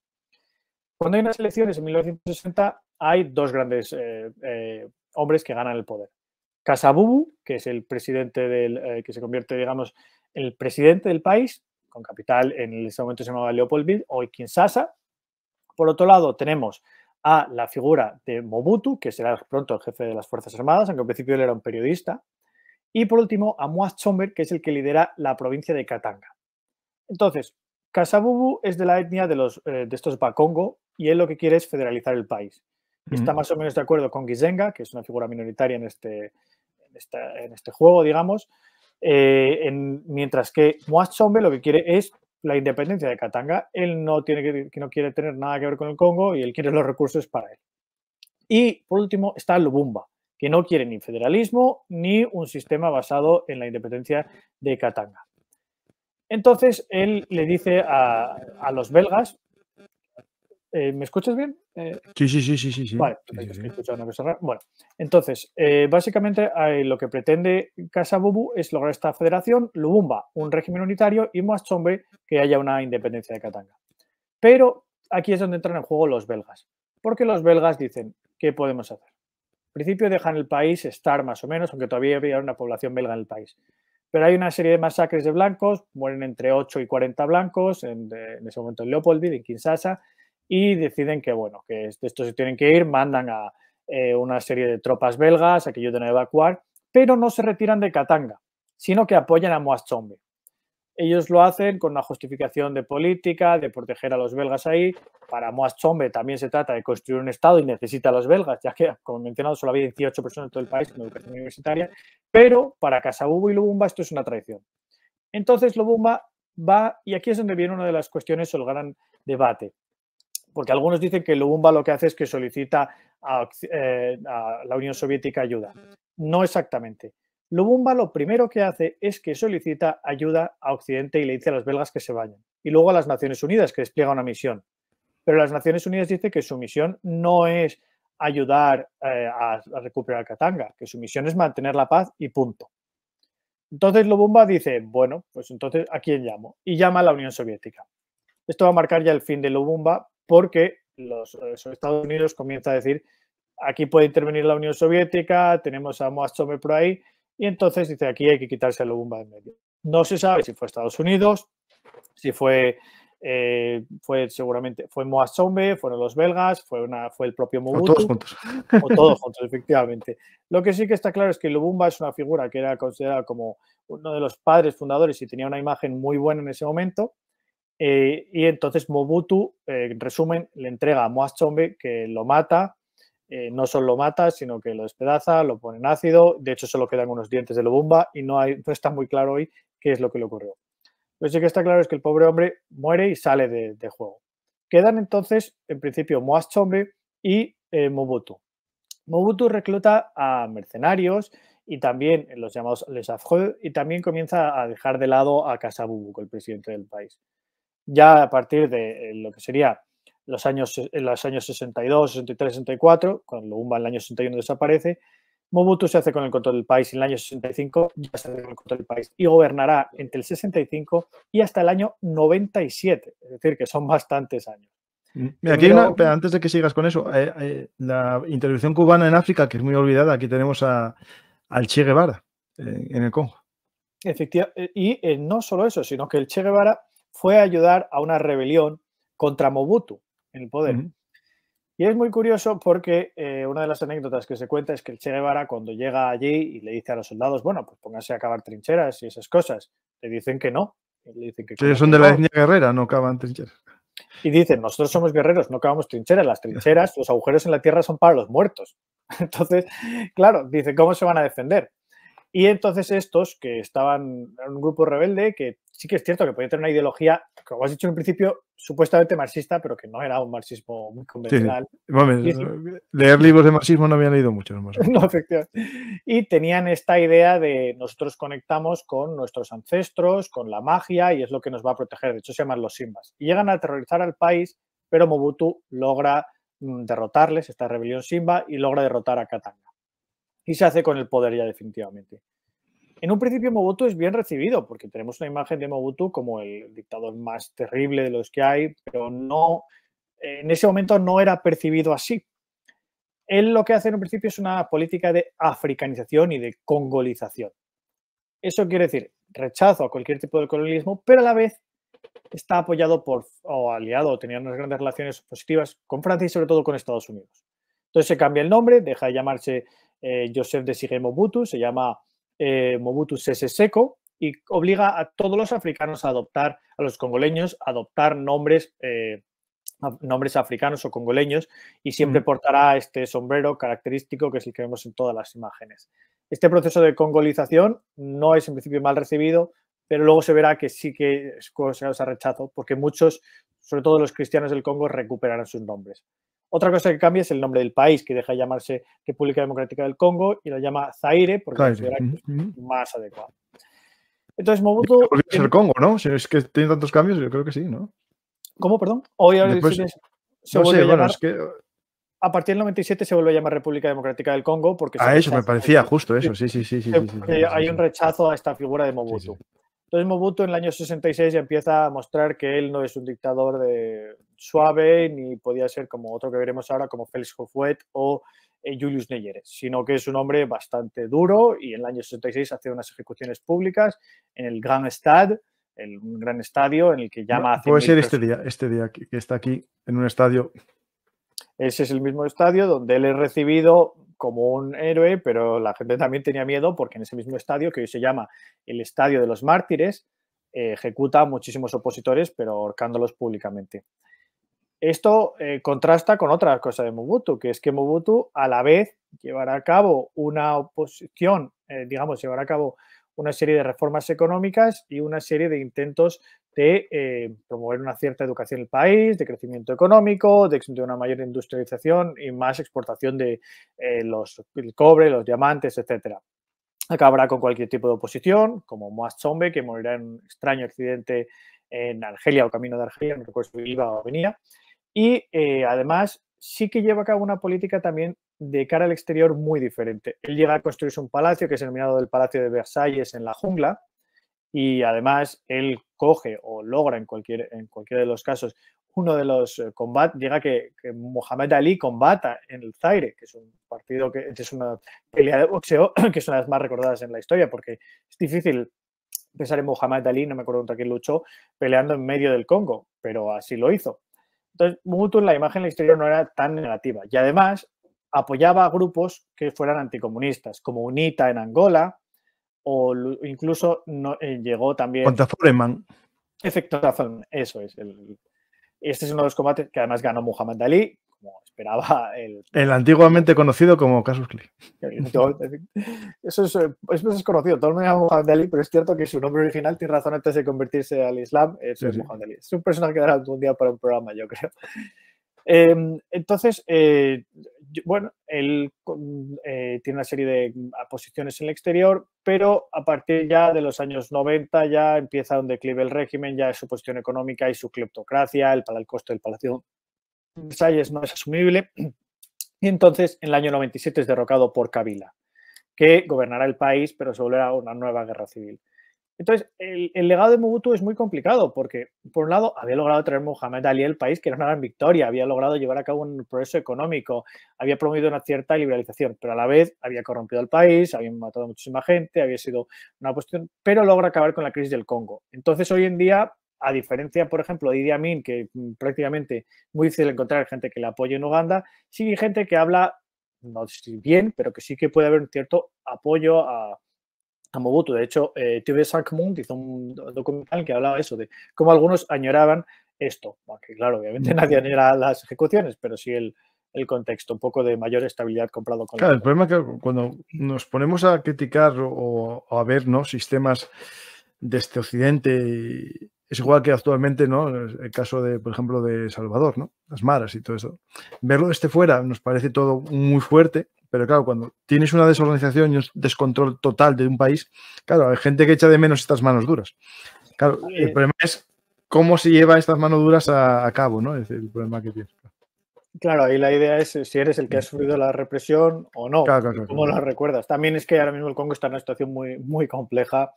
Cuando hay unas elecciones en 1960 hay dos grandes eh, eh, hombres que ganan el poder. Casabubu, que es el presidente del, eh, que se convierte, digamos, en el presidente del país, con capital en ese momento se llamaba Leopoldville, hoy Kinshasa. Por otro lado, tenemos a la figura de Mobutu, que será pronto el jefe de las Fuerzas Armadas, aunque al principio él era un periodista. Y por último, a Moaz Chomber, que es el que lidera la provincia de Katanga. Entonces, Kasabubu es de la etnia de, los, eh, de estos Bakongo y él lo que quiere es federalizar el país. Está más o menos de acuerdo con Gizenga, que es una figura minoritaria en este, en este juego, digamos, eh, mientras que Moachombe lo que quiere es la independencia de Katanga, él no, tiene no quiere tener nada que ver con el Congo y él quiere los recursos para él. Y por último está Lubumba, que no quiere ni federalismo ni un sistema basado en la independencia de Katanga. Entonces él le dice a los belgas, ¿Me escuchas bien? sí, sí, sí, sí, sí. Vale, Bueno, entonces, básicamente lo que pretende Casa Bubu es lograr esta federación, Lubumba, un régimen unitario y hombre que haya una independencia de Katanga. Pero aquí es donde entran en juego los belgas, porque los belgas dicen, ¿qué podemos hacer? En principio dejan el país estar más o menos, aunque todavía había una población belga en el país. Pero hay una serie de masacres de blancos, mueren entre 8 y 40 blancos, en, ese momento en Leopoldville, en Kinshasa, y deciden que, bueno, que estos se tienen que ir, mandan a eh, una serie de tropas belgas a que ayuden a evacuar, pero no se retiran de Katanga, sino que apoyan a Moastombé. Ellos lo hacen con una justificación de política, de proteger a los belgas ahí. Para Moastombé también se trata de construir un Estado y necesita a los belgas, ya que, como mencionado, solo había 18 personas en todo el país con educación universitaria. Pero para Casabubo y Lubumba esto es una traición. Entonces Lubumba va, y aquí es donde viene una de las cuestiones o el gran debate porque algunos dicen que Lubumba lo que hace es que solicita a, eh, la Unión Soviética ayuda. No exactamente. Lubumba lo primero que hace es que solicita ayuda a Occidente y le dice a las belgas que se vayan. Y luego a las Naciones Unidas, que despliega una misión. Pero las Naciones Unidas dice que su misión no es ayudar eh, a, recuperar Katanga, que su misión es mantener la paz y punto. Entonces Lubumba dice, bueno, pues entonces ¿a quién llamo? Y llama a la Unión Soviética. Esto va a marcar ya el fin de Lubumba porque los, eh, Estados Unidos comienza a decir, aquí puede intervenir la Unión Soviética, tenemos a Moaz por ahí, y entonces dice, aquí hay que quitarse a Lubumba en medio. No se sabe si fue Estados Unidos, si fue, eh, fue seguramente, fue Moaz fueron los belgas, fue, una, fue el propio Mobutu. juntos. O todos juntos, efectivamente. Lo que sí que está claro es que Lubumba es una figura que era considerada como uno de los padres fundadores y tenía una imagen muy buena en ese momento, eh, y entonces Mobutu, eh, en resumen, le entrega a Moaz Chombe que lo mata, eh, no solo lo mata, sino que lo despedaza, lo pone en ácido, de hecho solo quedan unos dientes de Lobumba y no, hay, está muy claro hoy qué es lo que le ocurrió. Lo que sí que está claro es que el pobre hombre muere y sale de, juego. Quedan entonces, en principio, Moaz Chombe y Mobutu. Mobutu recluta a mercenarios y también los llamados Les y también comienza a dejar de lado a Casabubu, el presidente del país ya a partir de eh, lo que sería los años, en eh, los años 62, 63, 64, cuando Umba en el año 61 desaparece, Mobutu se hace con el control del país en el año 65, ya se hace con el control del país y gobernará entre el 65 y hasta el año 97, es decir, que son bastantes años. aquí una, antes de que sigas con eso, eh, la intervención cubana en África, que es muy olvidada, aquí tenemos a, al Che Guevara en el Congo. Efectivamente, y no solo eso, sino que el Che Guevara fue a ayudar a una rebelión contra Mobutu en el poder. Y es muy curioso porque eh, una de las anécdotas que se cuenta es que el Che Guevara cuando llega allí y le dice a los soldados, bueno, pues pónganse a cavar trincheras y esas cosas, le dicen que no. Le dicen que, son de la etnia guerrera, no cavan trincheras. Y dicen, nosotros somos guerreros, no cavamos trincheras, las trincheras, los agujeros en la tierra son para los muertos. Entonces, claro, dice, ¿cómo se van a defender? Y entonces estos que estaban en un grupo rebelde, que sí que es cierto que podía tener una ideología, como has dicho en un principio, supuestamente marxista, pero que no era un marxismo muy convencional. Eh, leer libros de marxismo no habían leído mucho. no, efectivamente. Y tenían esta idea de nosotros conectamos con nuestros ancestros, con la magia, y es lo que nos va a proteger. De hecho, se llaman los Simbas. Y llegan a aterrorizar al país, pero Mobutu logra mm, derrotarles, esta rebelión Simba, y logra derrotar a Katanga y se hace con el poder ya definitivamente. En un principio Mobutu es bien recibido porque tenemos una imagen de Mobutu como el dictador más terrible de los que hay, pero no, eh, en ese momento no era percibido así. Él lo que hace en un principio es una política de africanización y de congolización. Eso quiere decir rechazo a cualquier tipo de colonialismo, pero a la vez está apoyado por o aliado o tenía unas grandes relaciones positivas con Francia y sobre todo con Estados Unidos. Entonces se cambia el nombre, deja de llamarse eh, Joseph Joseph Sigue Mobutu, se llama eh, Mobutu Sese Seko y obliga a todos los africanos a adoptar, a los congoleños, a adoptar nombres, eh, nombres africanos o congoleños, y siempre portará este sombrero característico que es el que vemos en todas las imágenes. Este proceso de congolización no es en principio mal recibido, pero luego se verá que sí que se ha rechazo, porque muchos, sobre todo los cristianos del Congo, recuperarán sus nombres. Otra cosa que cambia es el nombre del país, que deja de llamarse República Democrática del Congo y la llama Zaire, porque más adecuado. Entonces, Mobutu. es el Congo, ¿no? Si es que tiene tantos cambios, yo creo que sí, ¿no? ¿Cómo, perdón? Hoy ahora a, es uh, a partir del 97 se vuelve a llamar República Democrática del Congo porque... A ah, eso me parecía justo eso, sí, sí, sí. sí, hay un rechazo a esta figura de Mobutu. Entonces Mobutu en el año 66 ya empieza a mostrar que él no es un dictador de, suave, ni podía ser como otro que veremos ahora, como Félix Hofwet o eh, Julius Neyere, sino que es un hombre bastante duro y en el año 66 hace unas ejecuciones públicas en el Grand Stad, un gran estadio en el que llama a Puede ser este día, este día que, está aquí en un estadio. Ese es el mismo estadio donde él es recibido como un héroe, pero la gente también tenía miedo porque en ese mismo estadio, que hoy se llama el Estadio de los Mártires, ejecuta a muchísimos opositores, pero ahorcándolos públicamente. Esto eh, contrasta con otra cosa de Mobutu, que es que Mobutu a la vez llevará a cabo una oposición, eh, digamos, llevará a cabo una serie de reformas económicas y una serie de intentos de eh, promover una cierta educación en el país, de crecimiento económico, de, una mayor industrialización y más exportación de los, cobre, los diamantes, etcétera acabará con cualquier tipo de oposición, como Moaz Zombe, que morirá en un extraño accidente en Argelia o camino de Argelia, no recuerdo si iba o venía, y eh, además sí que lleva a cabo una política también de cara al exterior muy diferente. Él llega a construirse un palacio que es denominado el Palacio de Versalles en la jungla y además él coge o logra en, cualquier, en cualquiera de los casos uno de los eh, combates, llega que, Mohamed Ali combata en el Zaire, que es un partido que es una pelea de boxeo que es una de las más recordadas en la historia porque es difícil pensar en Mohamed Ali, no me acuerdo contra quién luchó, peleando en medio del Congo, pero así lo hizo. Entonces, Mutu en la imagen el exterior no era tan negativa y además apoyaba a grupos que fueran anticomunistas, como UNITA en Angola o incluso eh, llegó también... Contra Foreman. Efecto, eso es. este es uno de los combates que además ganó Muhammad Ali, esperaba el... antiguamente conocido como Casus Clay. Eso es, eh, conocido, todo el mundo llama Mohamed Ali, pero es cierto que su nombre original, tiene razón, antes de convertirse al Islam, es eh, Mohamed Ali. Es un personaje que dará algún día para un programa, yo creo. Em, entonces, eh, bueno, él tiene una serie de mm, posiciones en el exterior, pero a partir ya de los años 90 ya empieza un declive el régimen, ya su posición económica y su cleptocracia, el, el costo del palacio Versalles no es asumible y entonces en el año 97 es derrocado por Kabila, que gobernará el país pero se volverá una nueva guerra civil. Entonces, el, legado de Mobutu es muy complicado porque, por un lado, había logrado traer Mohamed Ali al país, que era una gran victoria, había logrado llevar a cabo un progreso económico, había promovido una cierta liberalización, pero a la vez había corrompido el país, había matado muchísima gente, había sido una cuestión, pero logra acabar con la crisis del Congo. Entonces, hoy en día, a diferencia, por ejemplo, de Idi Amin, que mm, prácticamente muy difícil encontrar gente que le apoye en Uganda, sí hay gente que habla, no sé si bien, pero que sí que puede haber un cierto apoyo a, Mobutu. De hecho, eh, TV hizo un documental que hablaba eso, de cómo algunos añoraban esto. Aunque, claro, obviamente nadie añora las ejecuciones, pero sí el, contexto, un poco de mayor estabilidad comprado con... Claro, el problema es que cuando nos ponemos a criticar o, a ver ¿no? sistemas de este occidente y, es igual que actualmente, ¿no? El caso de, por ejemplo, de Salvador, ¿no? Las maras y todo eso. Verlo desde fuera nos parece todo muy fuerte, pero claro, cuando tienes una desorganización y un descontrol total de un país, claro, hay gente que echa de menos estas manos duras. Claro, el problema es cómo se lleva estas manos duras a, cabo, ¿no? Es el problema que tienes. Claro, ahí la idea es eh, si eres el que ha sufrido la represión o no, como la recuerdas. También es que ahora mismo el Congo está en una situación muy, muy compleja,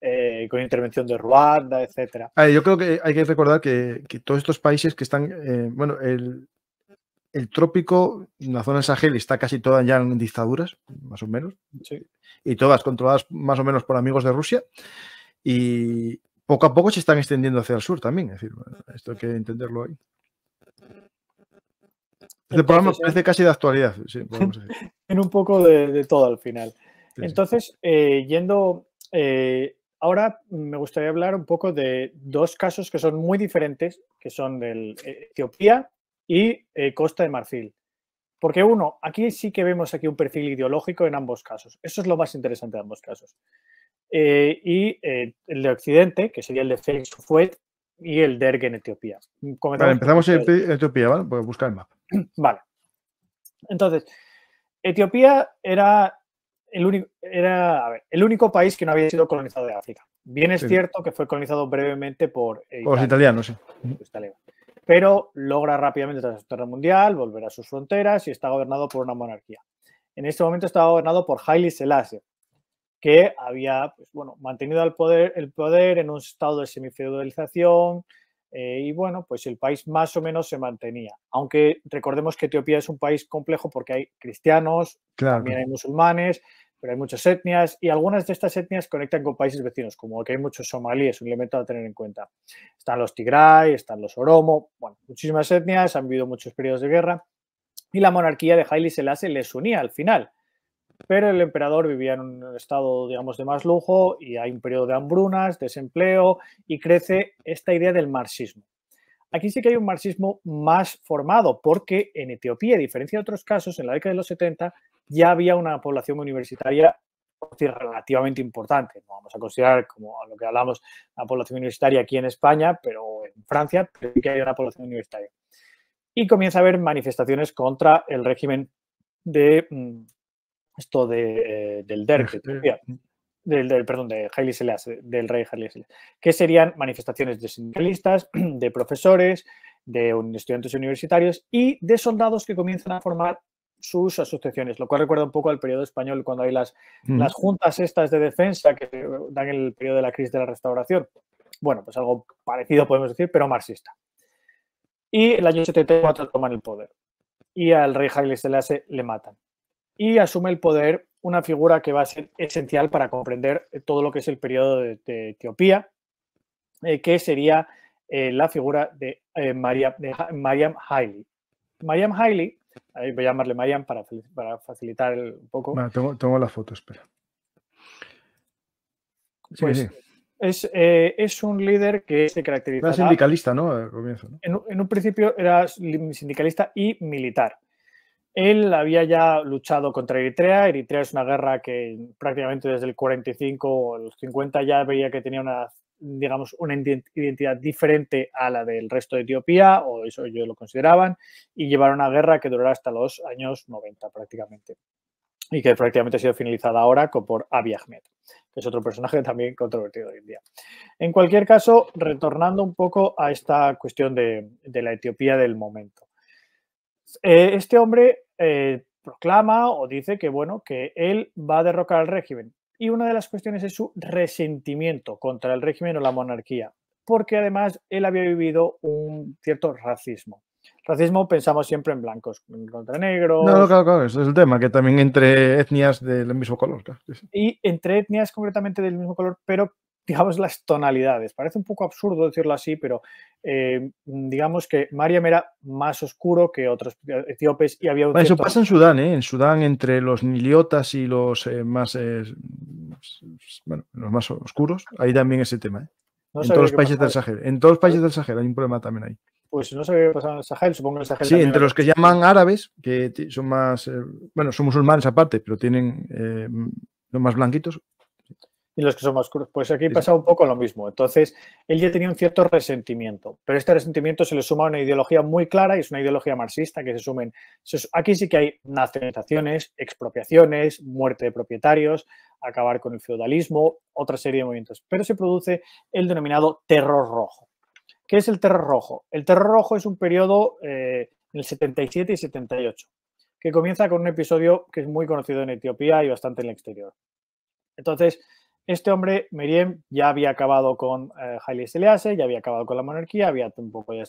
eh, con intervención de Ruanda, etcétera. Yo creo que hay que recordar que, todos estos países que están, eh, bueno, el, el trópico, la zona de Sahel está casi toda ya en dictaduras, más o menos, y todas controladas más o menos por amigos de Rusia, y poco a poco se están extendiendo hacia el sur también, es decir, esto hay que entenderlo ahí. Este programa parece casi de actualidad. en un poco de, todo al final. Entonces, eh, yendo, eh, ahora me gustaría hablar un poco de dos casos que son muy diferentes, que son del eh, Etiopía y Costa de Marfil. Porque uno, aquí sí que vemos aquí un perfil ideológico en ambos casos. Eso es lo más interesante de ambos casos. y el de Occidente, que sería el de Félix Fouet, y el DERG en Etiopía. vale, empezamos en Etiopía, ¿vale? Pues buscar el mapa. Vale. Entonces, Etiopía era el único, país que no había sido colonizado de África. Bien es cierto que fue colonizado brevemente por, eh, los italianos, sí. Pero logra rápidamente tras la guerra Mundial volver a sus fronteras y está gobernado por una monarquía. En este momento está gobernado por Haile Selassie, que había pues, bueno, mantenido el poder, el poder en un estado de semifeudalización eh, y bueno, pues el país más o menos se mantenía. Aunque recordemos que Etiopía es un país complejo porque hay cristianos, también hay musulmanes, pero hay muchas etnias y algunas de estas etnias conectan con países vecinos, como que hay muchos somalíes, un elemento a tener en cuenta. Están los tigray, están los oromo, bueno, muchísimas etnias, han vivido muchos periodos de guerra y la monarquía de Haile Selassie les unía al final pero el emperador vivía en un estado, digamos, de más lujo y hay un periodo de hambrunas, desempleo y crece esta idea del marxismo. Aquí sí que hay un marxismo más formado, porque en Etiopía, a diferencia de otros casos, en la década de los 70 ya había una población universitaria relativamente importante. No vamos a considerar, como a lo que hablamos, la población universitaria aquí en España, pero en Francia, que hay una población universitaria. Y comienza a haber manifestaciones contra el régimen de mm, esto eh, del DERC, del, mm. perdón, de eh, del rey Haile Selassie, que serían manifestaciones de sindicalistas, de profesores, de estudiantes universitarios y de soldados que comienzan a formar sus asociaciones, lo cual recuerda un poco al periodo español cuando hay las, las juntas estas de defensa que eh, dan el periodo de la crisis de la restauración. Bueno, pues algo parecido podemos decir, pero marxista. Y el año 74 toman el poder y al rey Haile Selassie le matan y asume el poder una figura que va a ser esencial para comprender eh, todo lo que es el periodo de, Etiopía, eh, que sería eh, la figura de, eh, Mariam, de Hailey. ahí voy a llamarle Mariam para, facilitar un poco. tengo, la foto, espera. Sí, pues, sí. Es, un líder que se caracteriza. Era sindicalista, ¿no? en, un principio era sindicalista y militar. Él había ya luchado contra Eritrea. Eritrea es una guerra que prácticamente desde el 45 o los 50 ya veía que tenía una, digamos, una identidad diferente a la del resto de Etiopía, o eso ellos lo consideraban, y llevaron una guerra que durará hasta los años 90 prácticamente, y que prácticamente ha sido finalizada ahora por Abiy Ahmed, que es otro personaje también controvertido hoy en día. En cualquier caso, retornando un poco a esta cuestión de, de la Etiopía del momento. Eh, este hombre eh, proclama o dice que, bueno, que él va a derrocar al régimen. Y una de las cuestiones es su resentimiento contra el régimen o la monarquía, porque además él había vivido un cierto racismo. Racismo pensamos siempre en blancos, contra negros. No, claro, claro, es el tema, que también entre etnias del mismo color. Y entre etnias concretamente del mismo color, pero digamos, las tonalidades. Parece un poco absurdo decirlo así, pero eh, digamos que Mariam era más oscuro que otros etíopes y había Eso pasa en Sudán, ¿eh? En Sudán, entre los niliotas y los eh, más eh, bueno, los más oscuros, ahí también ese tema, en todos los países del Sahel. En todos los países del Sahel hay un problema también ahí. Pues no sabía qué pasa en el Sahel, supongo que el Sahel. Sí, entre los que llaman árabes, que son más, bueno, son musulmanes aparte, pero tienen los más blanquitos, y los que son más Pues aquí pasa un poco lo mismo. Entonces, él ya tenía un cierto resentimiento, pero este resentimiento se le suma a una ideología muy clara y es una ideología marxista que se sumen. Aquí sí que hay nacionalizaciones, expropiaciones, muerte de propietarios, acabar con el feudalismo, otra serie de movimientos. Pero se produce el denominado terror rojo. ¿Qué es el terror rojo? El terror rojo es un periodo eh, en el 77 y 78 que comienza con un episodio que es muy conocido en Etiopía y bastante en el exterior. Entonces, este hombre, Meriem, ya había acabado con eh, Haile Selassie, ya había acabado con la monarquía, había un poco ya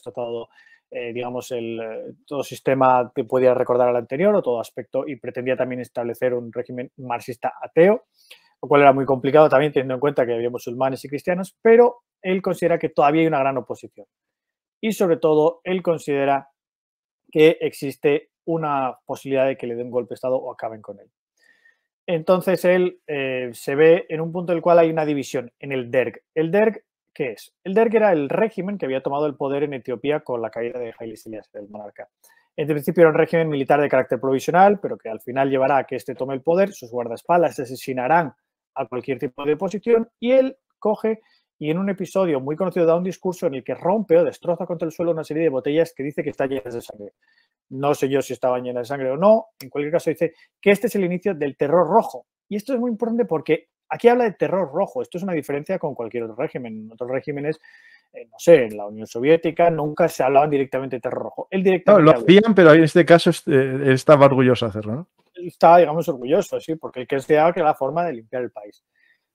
eh, digamos, el, eh, todo sistema que podía recordar al anterior o todo aspecto y pretendía también establecer un régimen marxista ateo, lo cual era muy complicado también teniendo en cuenta que había musulmanes y cristianos, pero él considera que todavía hay una gran oposición. Y sobre todo, él considera que existe una posibilidad de que le den un golpe de Estado o acaben con él. Entonces él eh, se ve en un punto en el cual hay una división en el DERG. ¿El DERG qué es? El DERG era el régimen que había tomado el poder en Etiopía con la caída de Haile Selassie, el monarca. En principio era un régimen militar de carácter provisional, pero que al final llevará a que éste tome el poder, sus guardaespaldas asesinarán a cualquier tipo de oposición y él coge y en un episodio muy conocido da un discurso en el que rompe o destroza contra el suelo una serie de botellas que dice que está llenas de sangre. No sé yo si estaban llenas de sangre o no, en cualquier caso dice que este es el inicio del terror rojo. Y esto es muy importante porque aquí habla de terror rojo, esto es una diferencia con cualquier otro régimen. En otros regímenes, eh, no sé, en la Unión Soviética nunca se hablaba directamente de terror rojo. Él directamente lo hacían, pero en este caso este, eh, estaba orgulloso de hacerlo, ¿no? Estaba, digamos, orgulloso, sí, porque él creía que era la forma de limpiar el país.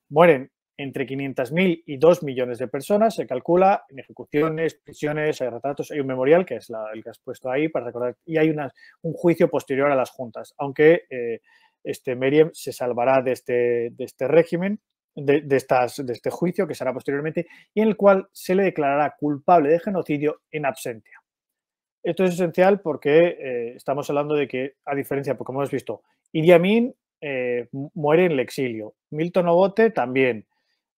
Mueren entre 500.000 y 2 millones de personas, se calcula en ejecuciones, prisiones, hay retratos, hay un memorial, que es el que has puesto ahí para recordar, y hay un juicio posterior a las juntas, aunque eh, este Meriem se salvará de este, este régimen, de, este juicio que será posteriormente, y en el cual se le declarará culpable de genocidio en absentia. Esto es esencial porque eh, estamos hablando de que, a diferencia, porque como hemos visto, Idi Amin eh, muere en el exilio, Milton Obote también,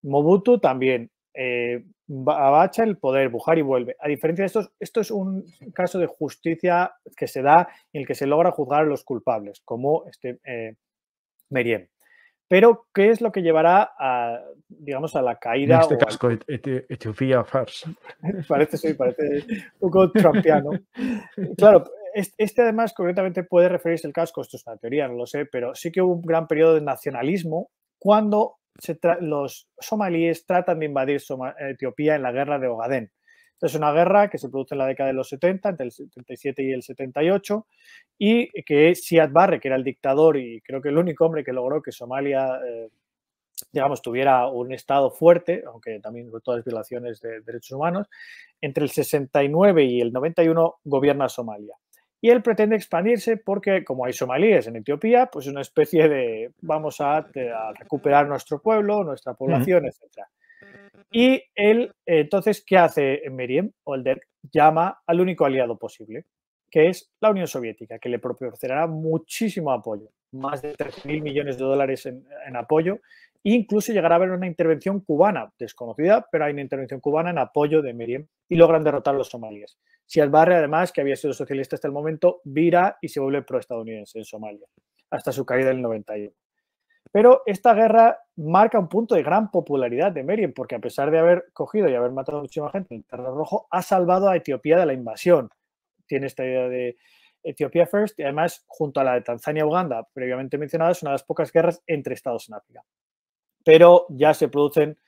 Mobutu también. Eh, abacha el poder, Buhari vuelve. A diferencia de esto, esto es un caso de justicia que se da en el que se logra juzgar a los culpables, como este eh, Meriem. Pero, ¿qué es lo que llevará a, digamos, a la caída? este casco, de Etiopía farsa. parece, un parece un trumpiano. Claro, este además concretamente puede referirse el casco, esto es una teoría, no lo sé, pero sí que hubo un gran periodo de nacionalismo cuando los somalíes tratan de invadir Etiopía en la guerra de Ogaden. Es una guerra que se produce en la década de los 70, entre el 77 y el 78, y que Siad Barre, que era el dictador y creo que el único hombre que logró que Somalia, eh, digamos, tuviera un Estado fuerte, aunque también con todas las violaciones de derechos humanos, entre el 69 y el 91 gobierna Somalia y él pretende expandirse porque, como hay somalíes en Etiopía, pues es una especie de vamos a, recuperar nuestro pueblo, nuestra población, etc. Y él, entonces, ¿qué hace Meriem o Llama al único aliado posible, que es la Unión Soviética, que le proporcionará muchísimo apoyo, más de 3.000 millones de dólares en, en apoyo, e incluso llegará a haber una intervención cubana, desconocida, pero hay una intervención cubana en apoyo de Meriem y logran derrotar a los somalíes. Si barrio, además, que había sido socialista hasta el momento, vira y se vuelve pro-estadounidense en Somalia, hasta su caída en el 91. Pero esta guerra marca un punto de gran popularidad de Meriem, porque a pesar de haber cogido y haber matado a muchísima gente en el Terror Rojo, ha salvado a Etiopía de la invasión. Tiene esta idea de Etiopía First y además, junto a la de Tanzania y Uganda, previamente mencionadas, una de las pocas guerras entre estados en África. Pero ya se producen,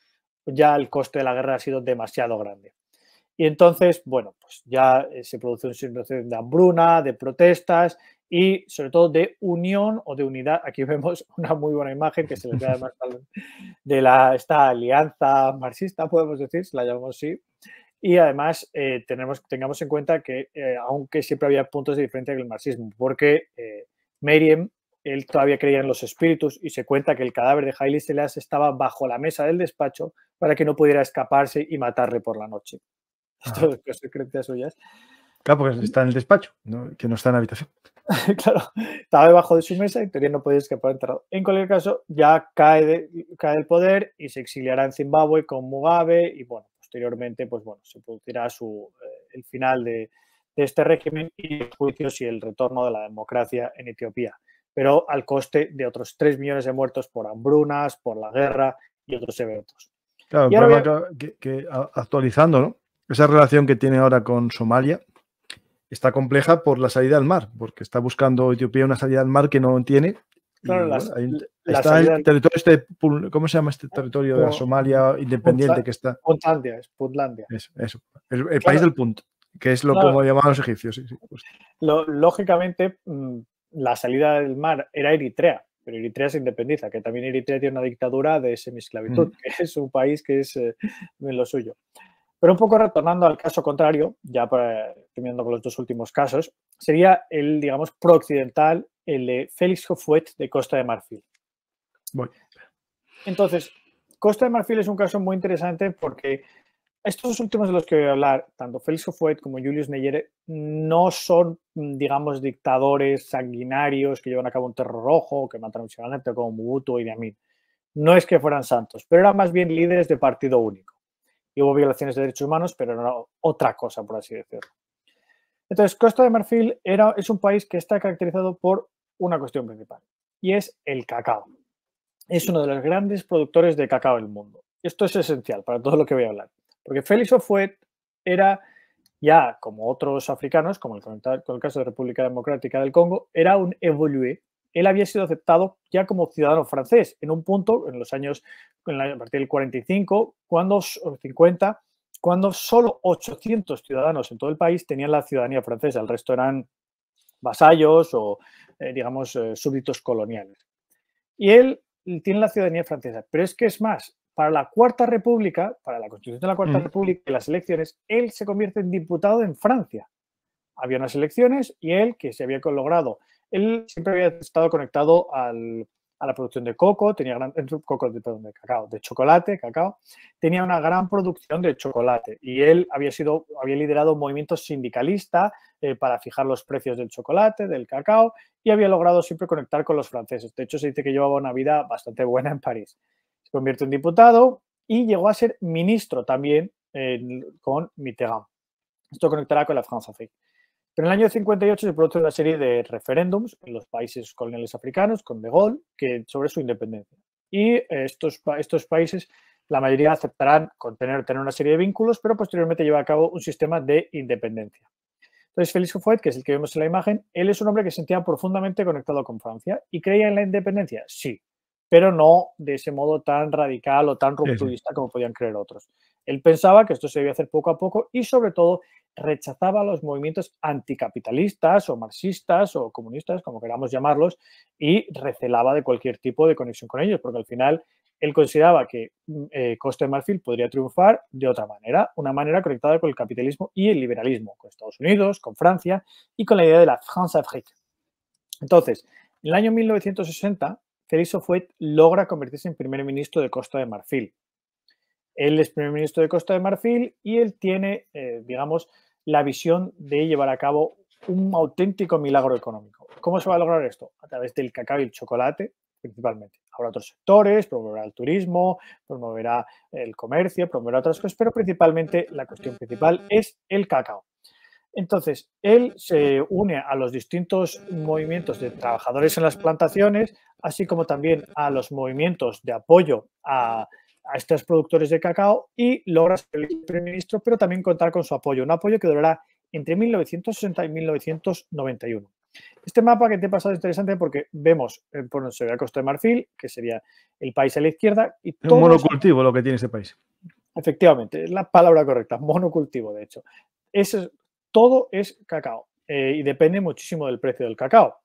ya el coste de la guerra ha sido demasiado grande. Y entonces, bueno, pues ya eh, se produce una situación de hambruna, de protestas y sobre todo de unión o de unidad. Aquí vemos una muy buena imagen que se le ve además de la, esta alianza marxista, podemos decir, la llamamos así. Y además eh, tenemos, tengamos en cuenta que, eh, aunque siempre había puntos de diferencia con el marxismo, porque eh, Meriem, él todavía creía en los espíritus y se cuenta que el cadáver de Haile Selass estaba bajo la mesa del despacho para que no pudiera escaparse y matarle por la noche. Esto es Claro, porque está en el despacho, que no está en la habitación. claro, estaba debajo de su mesa y todavía no podía escapar enterrado. En cualquier caso, ya cae, el cae el poder y se exiliará en Zimbabue con Mugabe y bueno, posteriormente, pues bueno, se producirá su, eh, el final de, este régimen y juicios y el retorno de la democracia en Etiopía, pero al coste de otros 3 millones de muertos por hambrunas, por la guerra y otros eventos. Claro, que, actualizando, ¿no? Esa relación que tiene ahora con Somalia está compleja por la salida al mar, porque está buscando Etiopía una salida al mar que no tiene. ¿cómo se llama este territorio de Somalia independiente que está? Puntlandia, es Puntlandia. Eso, el, país del punto, que es lo como llamaban los egipcios. Pues. lógicamente, mm, la salida del mar era Eritrea, pero Eritrea se independiza, que también Eritrea tiene una dictadura de semisclavitud, mm. que es un país que es eh, lo suyo. Pero un poco retornando al caso contrario, ya terminando con los dos últimos casos, sería el, digamos, prooccidental, el de Félix Jofuet de Costa de Marfil. Entonces, Costa de Marfil es un caso muy interesante porque estos últimos de los que voy a hablar, tanto Félix Houphouët como Julius Meyer, no son, digamos, dictadores sanguinarios que llevan a cabo un terror rojo, que matan a un como Mobutu y Amin. No es que fueran santos, pero eran más bien líderes de partido único y hubo violaciones de derechos humanos, pero era otra cosa, por así decirlo. Entonces, Costa de Marfil era, es un país que está caracterizado por una cuestión principal, y es el cacao. Es uno de los grandes productores de cacao del mundo. Esto es esencial para todo lo que voy a hablar, porque Félix Ofuet era ya, como otros africanos, como el, el caso de República Democrática del Congo, era un evolué, él había sido aceptado ya como ciudadano francés en un punto, en los años, en a partir del 45, cuando, 50, cuando solo 800 ciudadanos en todo el país tenían la ciudadanía francesa, el resto eran vasallos o, eh, digamos, eh, súbditos coloniales. Y él tiene la ciudadanía francesa, pero es que es más, para la Cuarta República, para la constitución de la Cuarta mm. República y las elecciones, él se convierte en diputado en Francia. Había unas elecciones y él, que se había logrado él siempre había estado conectado a la producción de coco, tenía gran, eh, coco, de cacao, de chocolate, cacao, tenía una gran producción de chocolate y él había sido, había liderado un movimiento sindicalista eh, para fijar los precios del chocolate, del cacao y había logrado siempre conectar con los franceses. De hecho, se dice que llevaba una vida bastante buena en París. Se convierte en diputado y llegó a ser ministro también con Mitterrand. Esto conectará con la Francia. Pero en el año 58 se produce una serie de referéndums en los países coloniales africanos, con De Gaulle, que, sobre su independencia. Y eh, estos, estos países, la mayoría aceptarán con tener, una serie de vínculos, pero posteriormente lleva a cabo un sistema de independencia. Entonces, Félix Houphouët, que es el que vemos en la imagen, él es un hombre que se sentía profundamente conectado con Francia y creía en la independencia, sí, pero no de ese modo tan radical o tan rupturista como podían creer otros. Él pensaba que esto se debía hacer poco a poco y sobre todo rechazaba los movimientos anticapitalistas o marxistas o comunistas, como queramos llamarlos, y recelaba de cualquier tipo de conexión con ellos, porque al final él consideraba que mm, eh, Costa de Marfil podría triunfar de otra manera, una manera conectada con el capitalismo y el liberalismo, con Estados Unidos, con Francia y con la idea de la France-Afrique. Entonces, en el año 1960, Félix Sofuet logra convertirse en primer ministro de Costa de Marfil. Él es primer ministro de Costa de Marfil y él tiene, eh, digamos, la visión de llevar a cabo un auténtico milagro económico. ¿Cómo se va a lograr esto? A través del cacao y el chocolate, principalmente. Habrá otros sectores, promoverá el turismo, promoverá el comercio, promoverá otras cosas, pero principalmente la cuestión principal es el cacao. Entonces, él se une a los distintos movimientos de trabajadores en las plantaciones, así como también a los movimientos de apoyo a a estos productores de cacao y logra ser el primer ministro, pero también contar con su apoyo, un apoyo que durará entre 1960 y 1991. Este mapa que te he pasado es interesante porque vemos, eh, por se ve Costa de Marfil, que sería el país a la izquierda. Y todo un monocultivo lo que tiene ese país. Efectivamente, es la palabra correcta, monocultivo, de hecho. todo es cacao eh, y depende muchísimo del precio del cacao.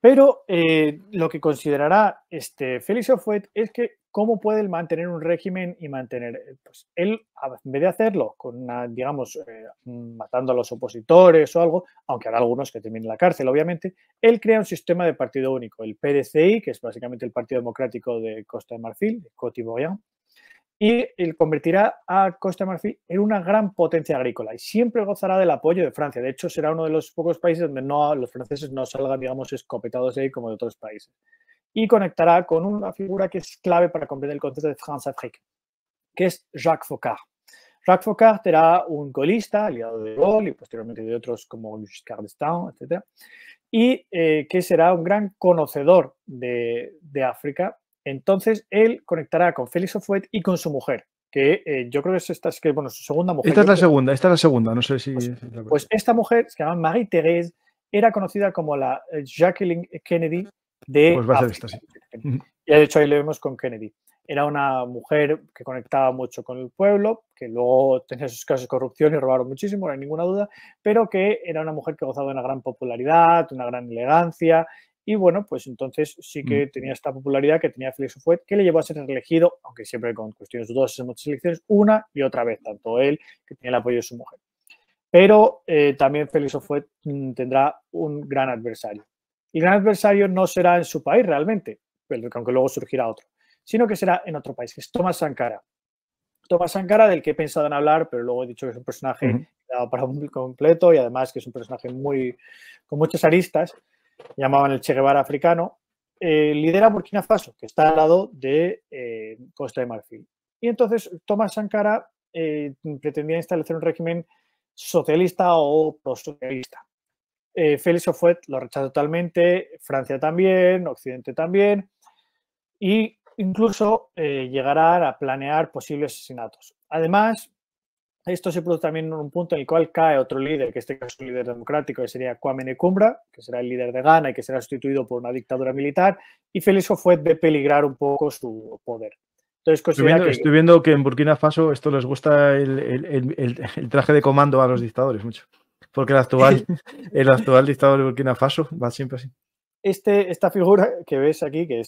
Pero eh, lo que considerará este Félix Ofuet es que ¿Cómo puede él mantener un régimen y mantener? Eh, pues él, en vez de hacerlo con digamos, eh, mm, matando a los opositores o algo, aunque habrá algunos que terminen en la cárcel, obviamente, él crea un sistema de partido único, el PDCI, que es básicamente el Partido Democrático de Costa de Marfil, Cotiboyan, y él convertirá a Costa de Marfil en una gran potencia agrícola y siempre gozará del apoyo de Francia. De hecho, será uno de los pocos países donde no, los franceses no salgan, digamos, escopetados de ahí como de otros países y conectará con una figura que es clave para comprender el contexto de France-Afrique, que es Jacques Focard. Jacques Focard será un golista, aliado de Gaulle y posteriormente de otros como Giscard d'Estaing, etc. Y eh, que será un gran conocedor de, de, África. Entonces, él conectará con Félix Ofuet y con su mujer, que eh, yo creo que es, es que, bueno, su segunda mujer. Esta es la segunda, esta es la segunda, no sé si... Pues, pues, esta mujer, se llama Marie-Thérèse, era conocida como la eh, Jacqueline Kennedy de pues va Y de hecho ahí lo vemos con Kennedy. Era una mujer que conectaba mucho con el pueblo, que luego tenía sus casos de corrupción y robaron muchísimo, no hay ninguna duda, pero que era una mujer que gozaba de una gran popularidad, una gran elegancia, y bueno, pues entonces sí que mm. tenía esta popularidad que tenía Félix Houphouët, que le llevó a ser elegido, aunque siempre con cuestiones dudosas en muchas elecciones, una y otra vez, tanto él que tenía el apoyo de su mujer. Pero eh, también Félix Houphouët mm, tendrá un gran adversario. Y el gran adversario no será en su país realmente, aunque luego surgirá otro, sino que será en otro país, que es Thomas Sankara. Thomas Sankara, del que he pensado en hablar, pero luego he dicho que es un personaje dado para un completo y además que es un personaje muy con muchas aristas, llamaban el Che Guevara africano, eh, lidera Burkina Faso, que está al lado de eh, Costa de Marfil. Y entonces Thomas Sankara eh, pretendía establecer un régimen socialista o prosocialista. Eh, Félix Ofuet lo rechaza totalmente, Francia también, Occidente también, e incluso eh, llegarán a planear posibles asesinatos. Además, esto se produce también en un punto en el cual cae otro líder, que este caso es un líder democrático, que sería Kwame Nkrumah, que será el líder de Ghana y que será sustituido por una dictadura militar, y Félix Ofuet ve peligrar un poco su poder. estoy, viendo, que... en Burkina Faso esto les gusta el traje de comando a los dictadores mucho. Porque el actual, el actual dictador de Burkina Faso va siempre así. Este, esta figura que ves aquí, que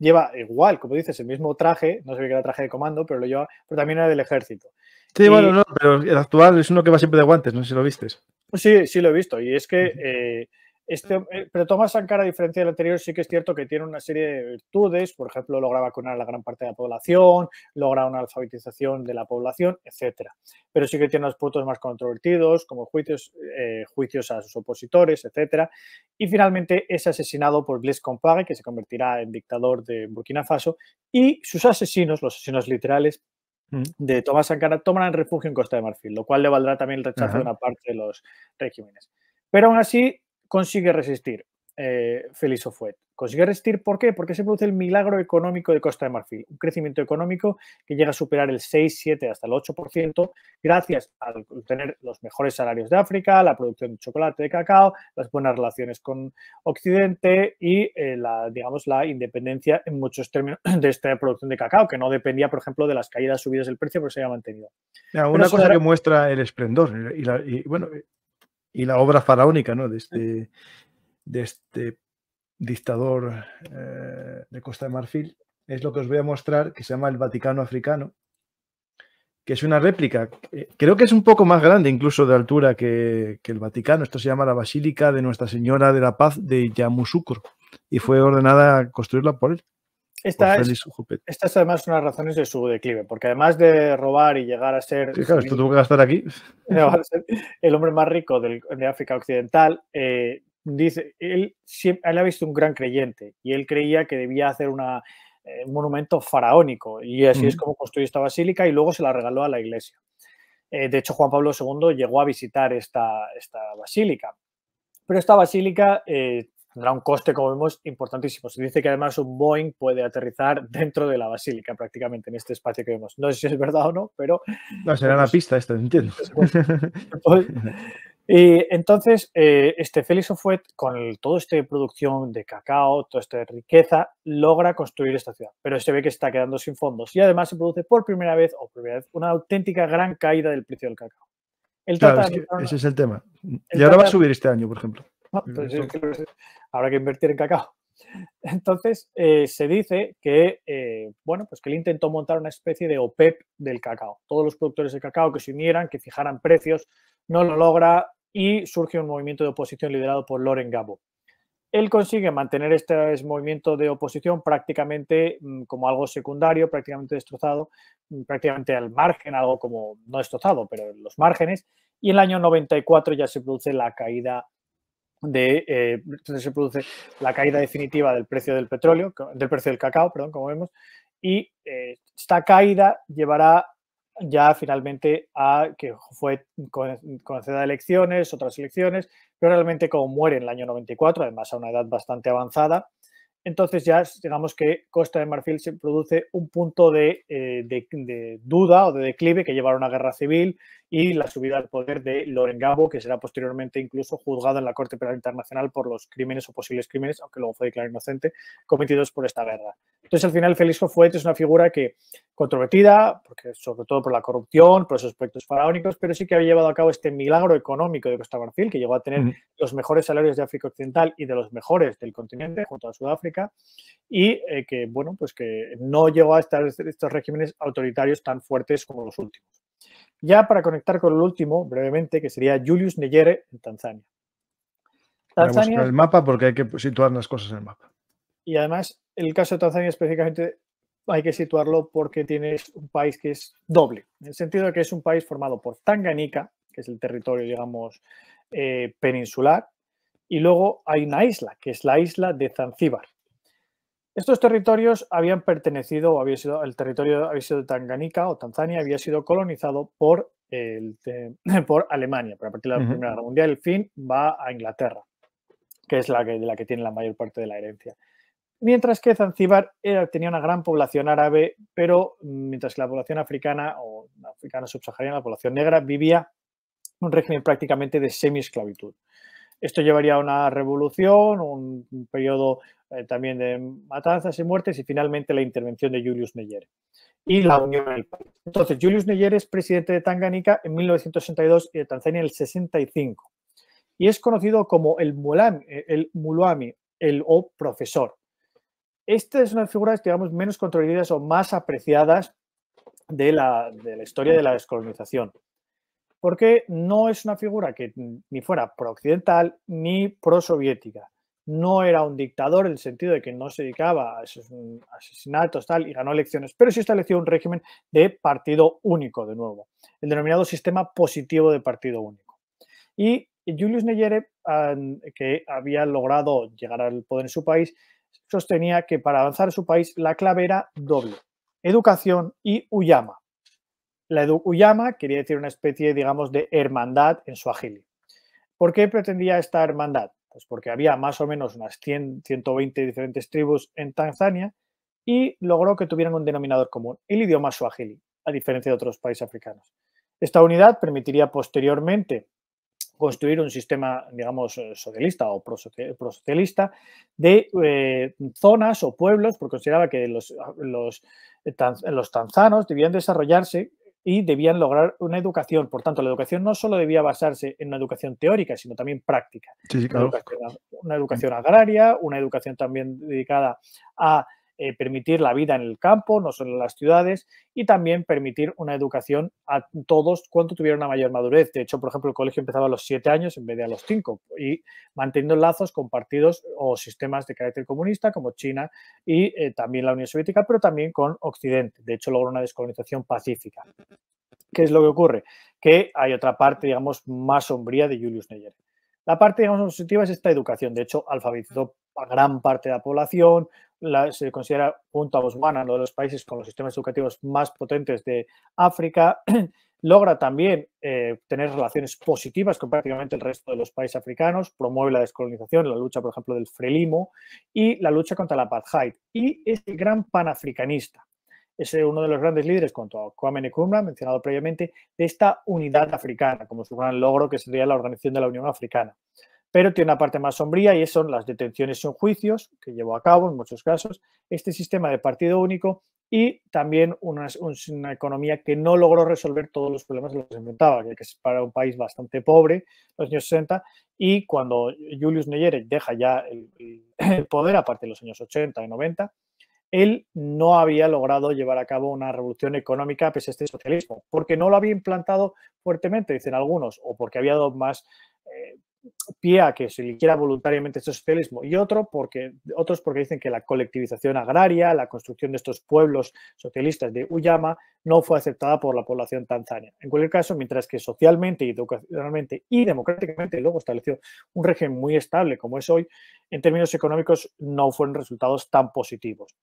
lleva igual, como dices, el mismo traje, no se ve que era traje de comando, pero lo lleva, pero también era del ejército. Sí, bueno, no, pero el actual es uno que va siempre de guantes, no sé si lo viste. Sí, sí lo he visto, y es que este, eh, pero Tomás Sankara, a diferencia del anterior, sí que es cierto que tiene una serie de virtudes, por ejemplo, logra vacunar a la gran parte de la población, logra una alfabetización de la población, etcétera. Pero sí que tiene los puntos más controvertidos, como juicios, eh, juicios a sus opositores, etcétera. Y finalmente es asesinado por Blaise Compaoré, que se convertirá en dictador de Burkina Faso, y sus asesinos, los asesinos literales, mm. de Tomás Sankara tomarán refugio en Costa de Marfil, lo cual le valdrá también el rechazo de una parte de los regímenes. Pero aún así, consigue resistir eh, Feliz Félix Ofuet. Consigue resistir, ¿por qué? Porque se produce el milagro económico de Costa de Marfil, un crecimiento económico que llega a superar el 6, 7, hasta el 8%, gracias a tener los mejores salarios de África, la producción de chocolate, de cacao, las buenas relaciones con Occidente y eh, la, digamos, la independencia en muchos términos de esta producción de cacao, que no dependía, por ejemplo, de las caídas, subidas del precio, pero se había mantenido. una cosa que muestra el esplendor eh, y, y bueno, y la obra faraónica ¿no? de, este, de este dictador eh, de Costa de Marfil, es lo que os voy a mostrar, que se llama el Vaticano Africano, que es una réplica, eh, creo que es un poco más grande incluso de altura que, el Vaticano, esto se llama la Basílica de Nuestra Señora de la Paz de Yamoussoukro, y fue ordenada construirla por él. Esta es, además una de las razones de su declive, porque además de robar y llegar a ser. claro, esto tuvo que aquí. El hombre más rico de África Occidental, eh, dice, él, ha visto un gran creyente y él creía que debía hacer eh, un monumento faraónico y así es como construyó esta basílica y luego se la regaló a la iglesia. Eh, de hecho, Juan Pablo II llegó a visitar esta, esta basílica, pero esta basílica tendrá un coste, como vemos, importantísimo. Se dice que además un Boeing puede aterrizar dentro de la basílica prácticamente, en este espacio que vemos. No sé si es verdad o no, pero... No, será una pues pista esta, entiendo. Pues, y entonces, eh, este Félix Ofuet, con toda todo este producción de cacao, toda esta riqueza, logra construir esta ciudad, pero se ve que está quedando sin fondos. Y además se produce por primera vez, o primera vez, una auténtica gran caída del precio del cacao. ese es el tema. y ahora va a subir este año, por ejemplo. Pues habrá que invertir en cacao. Entonces, eh, se dice que, eh, bueno, pues que él intentó montar una especie de OPEP e del cacao. Todos los productores de cacao que se unieran, que fijaran precios, no lo logra y surge un movimiento de oposición liderado por Loren Gabo. Él consigue mantener este movimiento de oposición prácticamente mm, como algo secundario, prácticamente destrozado, mm, prácticamente al margen, algo como no destrozado, pero en los márgenes. Y en el año 94 ya se produce la caída de eh, se produce la caída definitiva del precio del petróleo, del precio del cacao, perdón, como vemos, y eh, esta caída llevará ya finalmente a que fue conceda elecciones, otras elecciones, pero realmente como muere en el año 94, además a una edad bastante avanzada, entonces ya digamos que Costa de Marfil se produce un punto eh, de, de duda o de declive que llevará a una guerra civil y la subida al poder de Loren Gabo, que será posteriormente incluso juzgado en la Corte Penal Internacional por los crímenes o posibles crímenes, aunque luego fue declarado inocente, cometidos por esta guerra. Entonces, al final, Felisco fue es una figura que controvertida, porque sobre todo por la corrupción, por los aspectos faraónicos, pero sí que había llevado a cabo este milagro económico de Costa Marfil, que llegó a tener los mejores salarios de África Occidental y de los mejores del continente, junto a Sudáfrica, y eh, que, bueno, pues que no llegó a estar estos regímenes autoritarios tan fuertes como los últimos. Ya para conectar con el último, brevemente, que sería Julius Neyere en Tanzania. Tanzania el mapa porque hay que situar las cosas en el mapa. Y además, el caso de Tanzania específicamente hay que situarlo porque tienes un país que es doble, en el sentido de que es un país formado por Tanganica, que es el territorio, digamos, eh, peninsular, y luego hay una isla, que es la isla de Zanzíbar. Estos territorios habían pertenecido o había sido, el territorio había sido de Tanganica o Tanzania había sido colonizado por, el, por Alemania, pero a partir de la Primera Guerra Mundial el fin va a Inglaterra, que es la que, de la que tiene la mayor parte de la herencia. Mientras que Zanzíbar tenía una gran población árabe, pero mientras que la población africana o africana subsahariana, la población negra, vivía un régimen prácticamente de semi-esclavitud. Esto llevaría a una revolución, un periodo eh, también de matanzas y muertes y finalmente la intervención de Julius Neyer y la unión del país. Entonces, Julius Neyer es presidente de Tanganica en 1962 y de Tanzania en el 65 y es conocido como el Mulami, eh, el, el o profesor. Esta es una figura, las figuras, digamos, menos controvertidas o más apreciadas de la, de la historia de la descolonización porque no es una figura que ni fuera pro-occidental ni pro-soviética no era un dictador en el sentido de que no se dedicaba a mm, asesinatos tal, y ganó elecciones, pero sí estableció un régimen de partido único, de nuevo, el denominado sistema positivo de partido único. Y Julius Nyerere, que había logrado llegar al poder en su país, sostenía que para avanzar en su país la clave era doble, educación y Uyama. La Uyama quería decir una especie, digamos, de hermandad en su su ¿Por qué pretendía esta hermandad? Pues, porque había más o menos unas 100, 120 diferentes tribus en Tanzania y logró que tuvieran un denominador común, el idioma suahili, a diferencia de otros países africanos. Esta unidad permitiría posteriormente construir un sistema, digamos, eh, socialista o prosocialista de eh, zonas o pueblos, porque consideraba que los, los eh, tanzanos debían desarrollarse y debían lograr una educación. Por tanto, la educación no solo debía basarse en una educación teórica, sino también práctica. una, educación, una, educación, agraria, una educación también dedicada a eh, permitir la vida en el campo, no solo en las ciudades, y también permitir una educación a todos cuanto tuviera una mayor madurez. De hecho, por ejemplo, el colegio empezaba a los siete años en vez de a los cinco, y manteniendo lazos con partidos o sistemas de carácter comunista como China y eh, también la Unión Soviética, pero también con Occidente. De hecho, logró una descolonización pacífica. ¿Qué es lo que ocurre? Que hay otra parte, digamos, más sombría de Julius Neyer. La parte, digamos, positiva es esta educación. De hecho, alfabetizó a gran parte de la población, se considera junto a Botswana uno de los países con los sistemas educativos más potentes de África. Logra también eh, tener relaciones positivas con prácticamente el resto de los países africanos, promueve la descolonización, la lucha, por ejemplo, del frelimo y la lucha contra la apartheid. Y es el gran panafricanista. Es eh, uno de los grandes líderes, junto a Kwame Nkrumah, mencionado previamente, de esta unidad africana, como su gran logro, que sería la organización de la Unión Africana pero tiene una parte más sombría y son las detenciones sin juicios que llevó a cabo en muchos casos, este sistema de partido único y también una, economía que no logró resolver todos los problemas que los inventaba, que es para un país bastante pobre, los años 60, y cuando Julius neyer deja ya el, poder, aparte de los años 80 y 90, él no había logrado llevar a cabo una revolución económica pese a este socialismo, porque no lo había implantado fuertemente, dicen algunos, o porque había dado más eh, pie a que se eligiera voluntariamente este socialismo y otro porque, otros porque dicen que la colectivización agraria, la construcción de estos pueblos socialistas de Uyama no fue aceptada por la población tanzania. En cualquier caso, mientras que socialmente, educacionalmente y democráticamente luego estableció un régimen muy estable como es hoy, en términos económicos no fueron resultados tan positivos.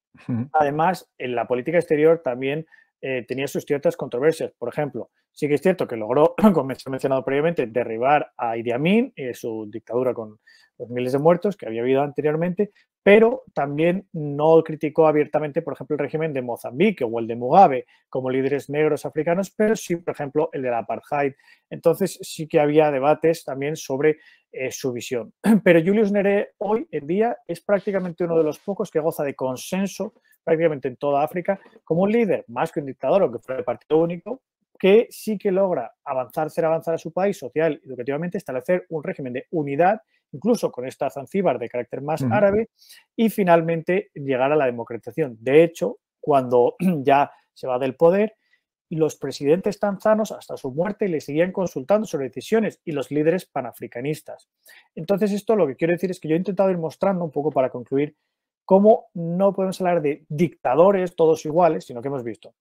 Además, en la política exterior también eh, tenía sus ciertas controversias. Por ejemplo, sí que es cierto que logró, como he mencionado previamente, derribar a Idi Amin y eh, su dictadura con los miles de muertos que había habido anteriormente, pero también no criticó abiertamente, por ejemplo, el régimen de Mozambique o el de Mugabe como líderes negros africanos, pero sí, por ejemplo, el de la apartheid. Entonces sí que había debates también sobre eh, su visión. Pero Julius Nere hoy en día es prácticamente uno de los pocos que goza de consenso prácticamente en toda África, como un líder, más que un dictador, aunque fuera el partido único, que sí que logra avanzar, hacer avanzar a su país social y educativamente, establecer un régimen de unidad, incluso con esta Zanzíbar de carácter más árabe, y finalmente llegar a la democratización. De hecho, cuando ya se va del poder, los presidentes tanzanos hasta su muerte le seguían consultando sobre decisiones y los líderes panafricanistas. Entonces, esto lo que quiero decir es que yo he intentado ir mostrando un poco para concluir cómo no podemos hablar de dictadores todos iguales, sino que hemos visto.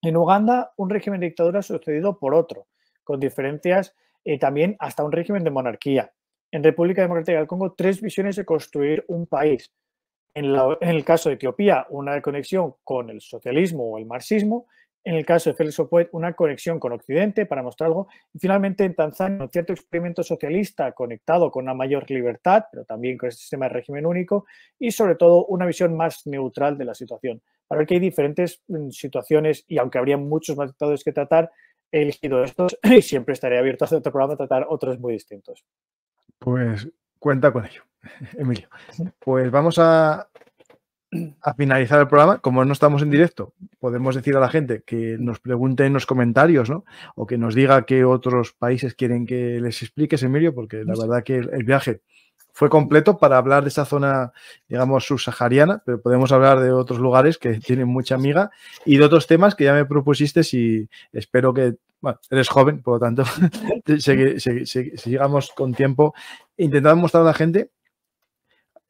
En Uganda, un régimen de dictadura ha sucedido por otro, con diferencias y eh, también hasta un régimen de monarquía. En República Democrática del Congo, tres visiones de construir un país. En, en, el caso de Etiopía, una conexión con el socialismo o el marxismo, en el caso de Félix Opoet una conexión con Occidente para mostrar algo. Y finalmente, en Tanzania, un cierto experimento socialista conectado con una mayor libertad, pero también con este sistema de régimen único, y sobre todo una visión más neutral de la situación. Para ver que hay diferentes mm, situaciones, y aunque habría muchos más dictadores que tratar, he elegido estos y siempre estaré abierto a hacer otro programa tratar otros muy distintos. Pues cuenta con ello, Emilio. Pues vamos a, a finalizar el programa, como no estamos en directo, podemos decir a la gente que nos pregunte en los comentarios, O que nos diga qué otros países quieren que les expliques, Emilio, porque la verdad que el viaje fue completo para hablar de esa zona, digamos, subsahariana, pero podemos hablar de otros lugares que tienen mucha amiga y de otros temas que ya me propusiste y espero que, bueno, eres joven, por lo tanto, si sigamos con tiempo intentando mostrar a la gente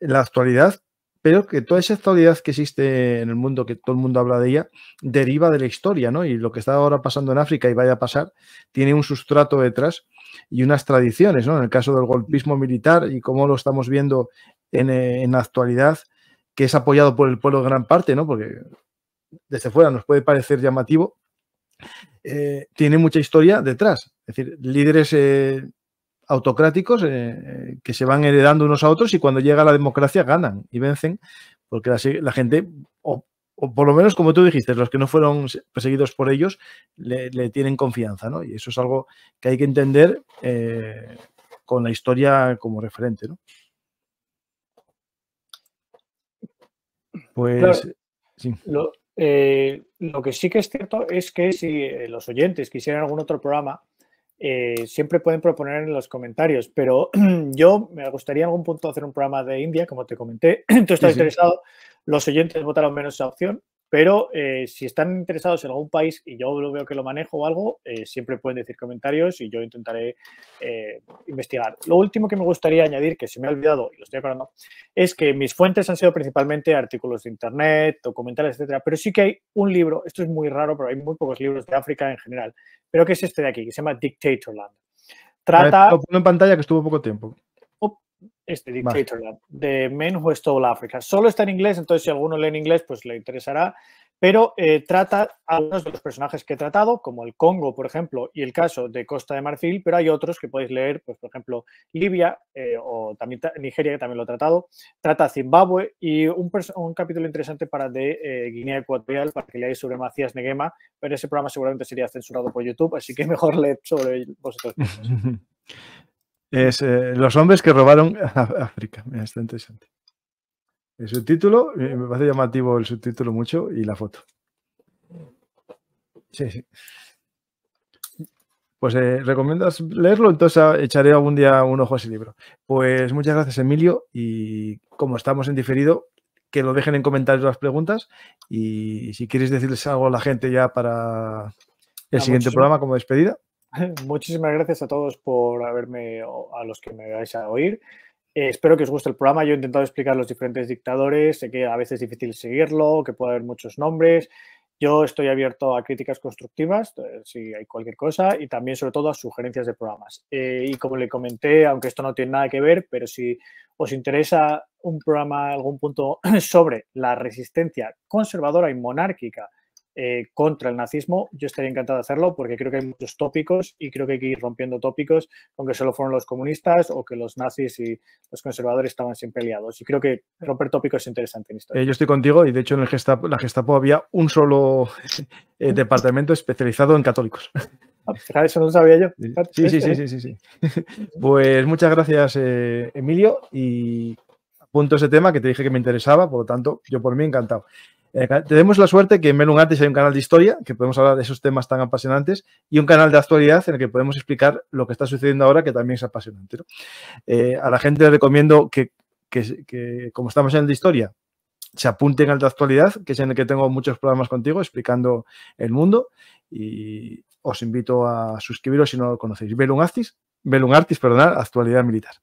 la actualidad pero que toda esa actualidad que existe en el mundo, que todo el mundo habla de ella, deriva de la historia, ¿no? Y lo que está ahora pasando en África y vaya a pasar, tiene un sustrato detrás y unas tradiciones, ¿no? En el caso del golpismo militar y cómo lo estamos viendo en, eh, la actualidad, que es apoyado por el pueblo en gran parte, ¿no? Porque desde fuera nos puede parecer llamativo, eh, tiene mucha historia detrás. Es decir, líderes eh, autocráticos eh, eh, que se van heredando unos a otros y cuando llega la democracia ganan y vencen porque la, la gente, o, por lo menos como tú dijiste, los que no fueron perseguidos por ellos le, tienen confianza, ¿no? Y eso es algo que hay que entender eh, con la historia como referente, ¿no? Pues sí. Lo, lo que sí que es cierto es que si los oyentes quisieran algún otro programa, eh, siempre pueden proponer en los comentarios, pero yo me gustaría en algún punto hacer un programa de India, como te comenté. Tú estás interesado, los oyentes votaron menos esa opción, pero eh, si están interesados en algún país y yo lo veo que lo manejo o algo, eh, siempre pueden decir comentarios y yo intentaré eh, investigar. Lo último que me gustaría añadir, que se me ha olvidado y lo estoy acordando, es que mis fuentes han sido principalmente artículos de internet, documentales, etcétera. Pero sí que hay un libro, esto es muy raro, pero hay muy pocos libros de África en general, pero que es este de aquí, que se llama Dictatorland. Trata. lo pongo en pantalla que estuvo poco tiempo este Dictator de Men Who Stole Africa. Solo está en inglés, entonces si alguno lee en inglés, pues le interesará, pero eh, trata algunos de los personajes que he tratado, como el Congo, por ejemplo, y el caso de Costa de Marfil, pero hay otros que podéis leer, pues por ejemplo, Libia eh, o también Nigeria, que también lo he tratado, trata Zimbabue y un, un capítulo interesante para de eh, Guinea Ecuatorial, para que leáis sobre Macías Neguema, pero ese programa seguramente sería censurado por YouTube, así que mejor leer sobre vosotros mismos. Es eh, Los hombres que robaron a África. está interesante. El subtítulo, eh, me parece llamativo el subtítulo mucho y la foto. Sí, sí. Pues eh, recomiendas leerlo, entonces ah, echaré algún día un ojo a ese libro. Pues muchas gracias, Emilio. Y como estamos en diferido, que lo dejen en comentarios las preguntas. Y si quieres decirles algo a la gente ya para el siguiente programa como despedida. Muchísimas gracias a todos por haberme, a los que me vais a oír. Eh, espero que os guste el programa. Yo he intentado explicar los diferentes dictadores. Sé que a veces es difícil seguirlo, que puede haber muchos nombres. Yo estoy abierto a críticas constructivas, eh, si hay cualquier cosa, y también sobre todo a sugerencias de programas. Eh, y como le comenté, aunque esto no tiene nada que ver, pero si os interesa un programa, algún punto sobre la resistencia conservadora y monárquica eh, contra el nazismo, yo estaría encantado de hacerlo porque creo que hay muchos tópicos y creo que hay que ir rompiendo tópicos, aunque solo fueron los comunistas o que los nazis y los conservadores estaban siempre aliados. Y creo que romper tópicos es interesante en historia. Eh, yo estoy contigo y de hecho en la Gestapo había un solo eh, departamento especializado en católicos. Ah, eso no lo sabía yo. Sí, sí, sí, sí, sí, Pues muchas gracias, Emilio, y apunto ese tema que te dije que me interesaba, por lo tanto, yo por mí encantado. Eh, tenemos la suerte que en Artis hay un canal de historia, que podemos hablar de esos temas tan apasionantes, y un canal de actualidad en el que podemos explicar lo que está sucediendo ahora, que también es apasionante. ¿no? Eh, a la gente le recomiendo que, como estamos en el de historia, se apunten al de actualidad, que es en el que tengo muchos programas contigo explicando el mundo. Y os invito a suscribiros si no lo conocéis. Melun Artis, actualidad militar.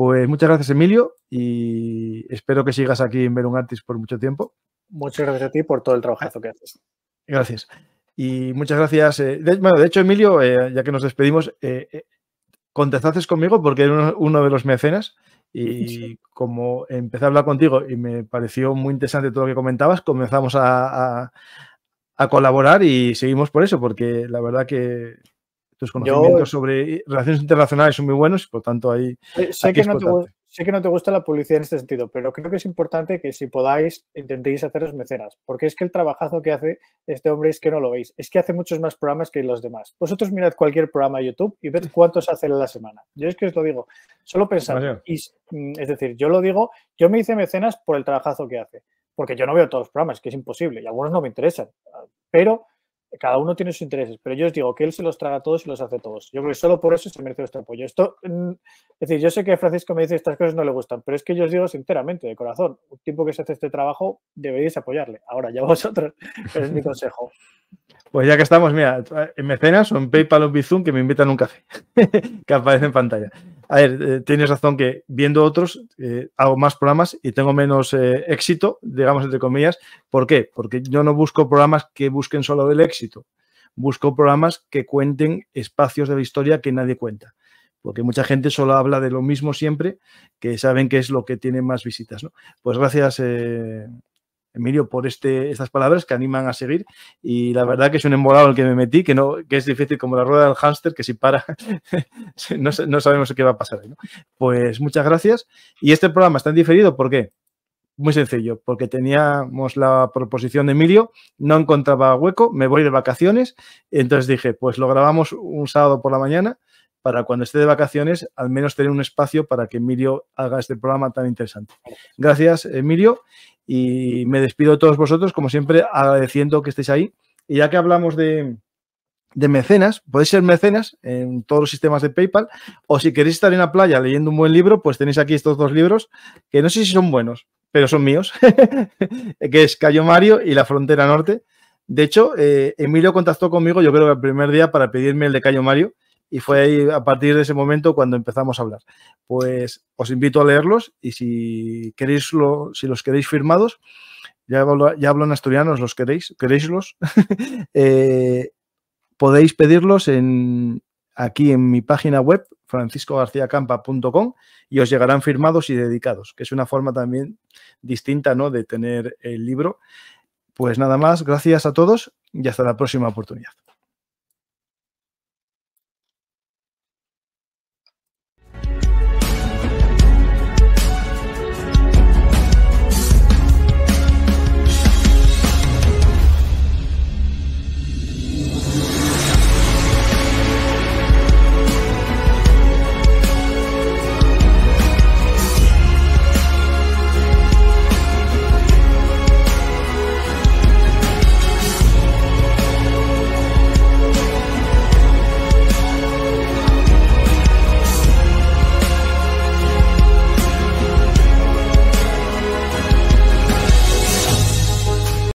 Pues muchas gracias, Emilio, y espero que sigas aquí en Verungantis por mucho tiempo. Muchas gracias a ti por todo el trabajazo ah, que haces. Gracias. Y muchas gracias. Eh, bueno, de hecho, Emilio, eh, ya que nos despedimos, eh, eh contestaste conmigo porque eres uno, de los mecenas y como empecé a hablar contigo y me pareció muy interesante todo lo que comentabas, comenzamos a colaborar y seguimos por eso, porque la verdad que tus conocimientos sobre relaciones internacionales son muy buenos, y, por tanto ahí... Sé que, no te, gusta la publicidad en este sentido, pero creo que es importante que si podáis intentéis haceros mecenas, porque es que el trabajazo que hace este hombre es que no lo veis, es que hace muchos más programas que los demás. Vosotros mirad cualquier programa de YouTube y ved cuántos hacen en la semana. Yo es que os lo digo, solo pensad, mm, es decir, yo lo digo, yo me hice mecenas por el trabajazo que hace, porque yo no veo todos los programas, que es imposible, y algunos no me interesan, ah, pero cada uno tiene sus intereses, pero yo os digo que él se los traga a todos y los hace todos. Yo creo que solo por eso se merece nuestro apoyo. Esto, mm, es decir, yo sé que Francisco me dice estas cosas no le gustan, pero es que yo os digo sinceramente, de corazón, un tipo que se hace este trabajo, deberíais apoyarle. Ahora, ya vosotros, es mi consejo. Pues ya que estamos, mira, en mecenas o en PayPal o en Bizum que me invitan un café, que aparece en pantalla a ver, eh, tienes razón que viendo otros eh, hago más programas y tengo menos eh, éxito, digamos entre comillas. ¿Por qué? Porque yo no busco programas que busquen solo el éxito. Busco programas que cuenten espacios de la historia que nadie cuenta. Porque mucha gente solo habla de lo mismo siempre, que saben que es lo que tiene más visitas. Pues gracias, Emilio, por este, estas palabras que animan a seguir. Y la verdad que es un embolado el que me metí, que, no, que es difícil como la rueda del hámster, que si para, no, sabemos qué va a pasar. Pues muchas gracias. Y este programa está en diferido, ¿por qué? Muy sencillo, porque teníamos la proposición de Emilio, no encontraba hueco, me voy de vacaciones, entonces dije, pues lo grabamos un sábado por la mañana para cuando esté de vacaciones, al menos tener un espacio para que Emilio haga este programa tan interesante. Gracias, Emilio, y me despido de todos vosotros, como siempre, agradeciendo que estéis ahí. Y ya que hablamos de, mecenas, podéis ser mecenas en todos los sistemas de PayPal, o si queréis estar en la playa leyendo un buen libro, pues tenéis aquí estos dos libros, que no sé si son buenos, pero son míos, que es Cayo Mario y La Frontera Norte. De hecho, eh, Emilio contactó conmigo, yo creo que el primer día, para pedirme el de Cayo Mario, y fue ahí, a partir de ese momento cuando empezamos a hablar. Pues os invito a leerlos y si queréis si los queréis firmados, ya hablo, ya en asturiano, los queréis, queréislos, eh, podéis pedirlos en, aquí en mi página web, franciscogarciacampa.com, y os llegarán firmados y dedicados, que es una forma también distinta ¿no? de tener el libro. Pues nada más, gracias a todos y hasta la próxima oportunidad.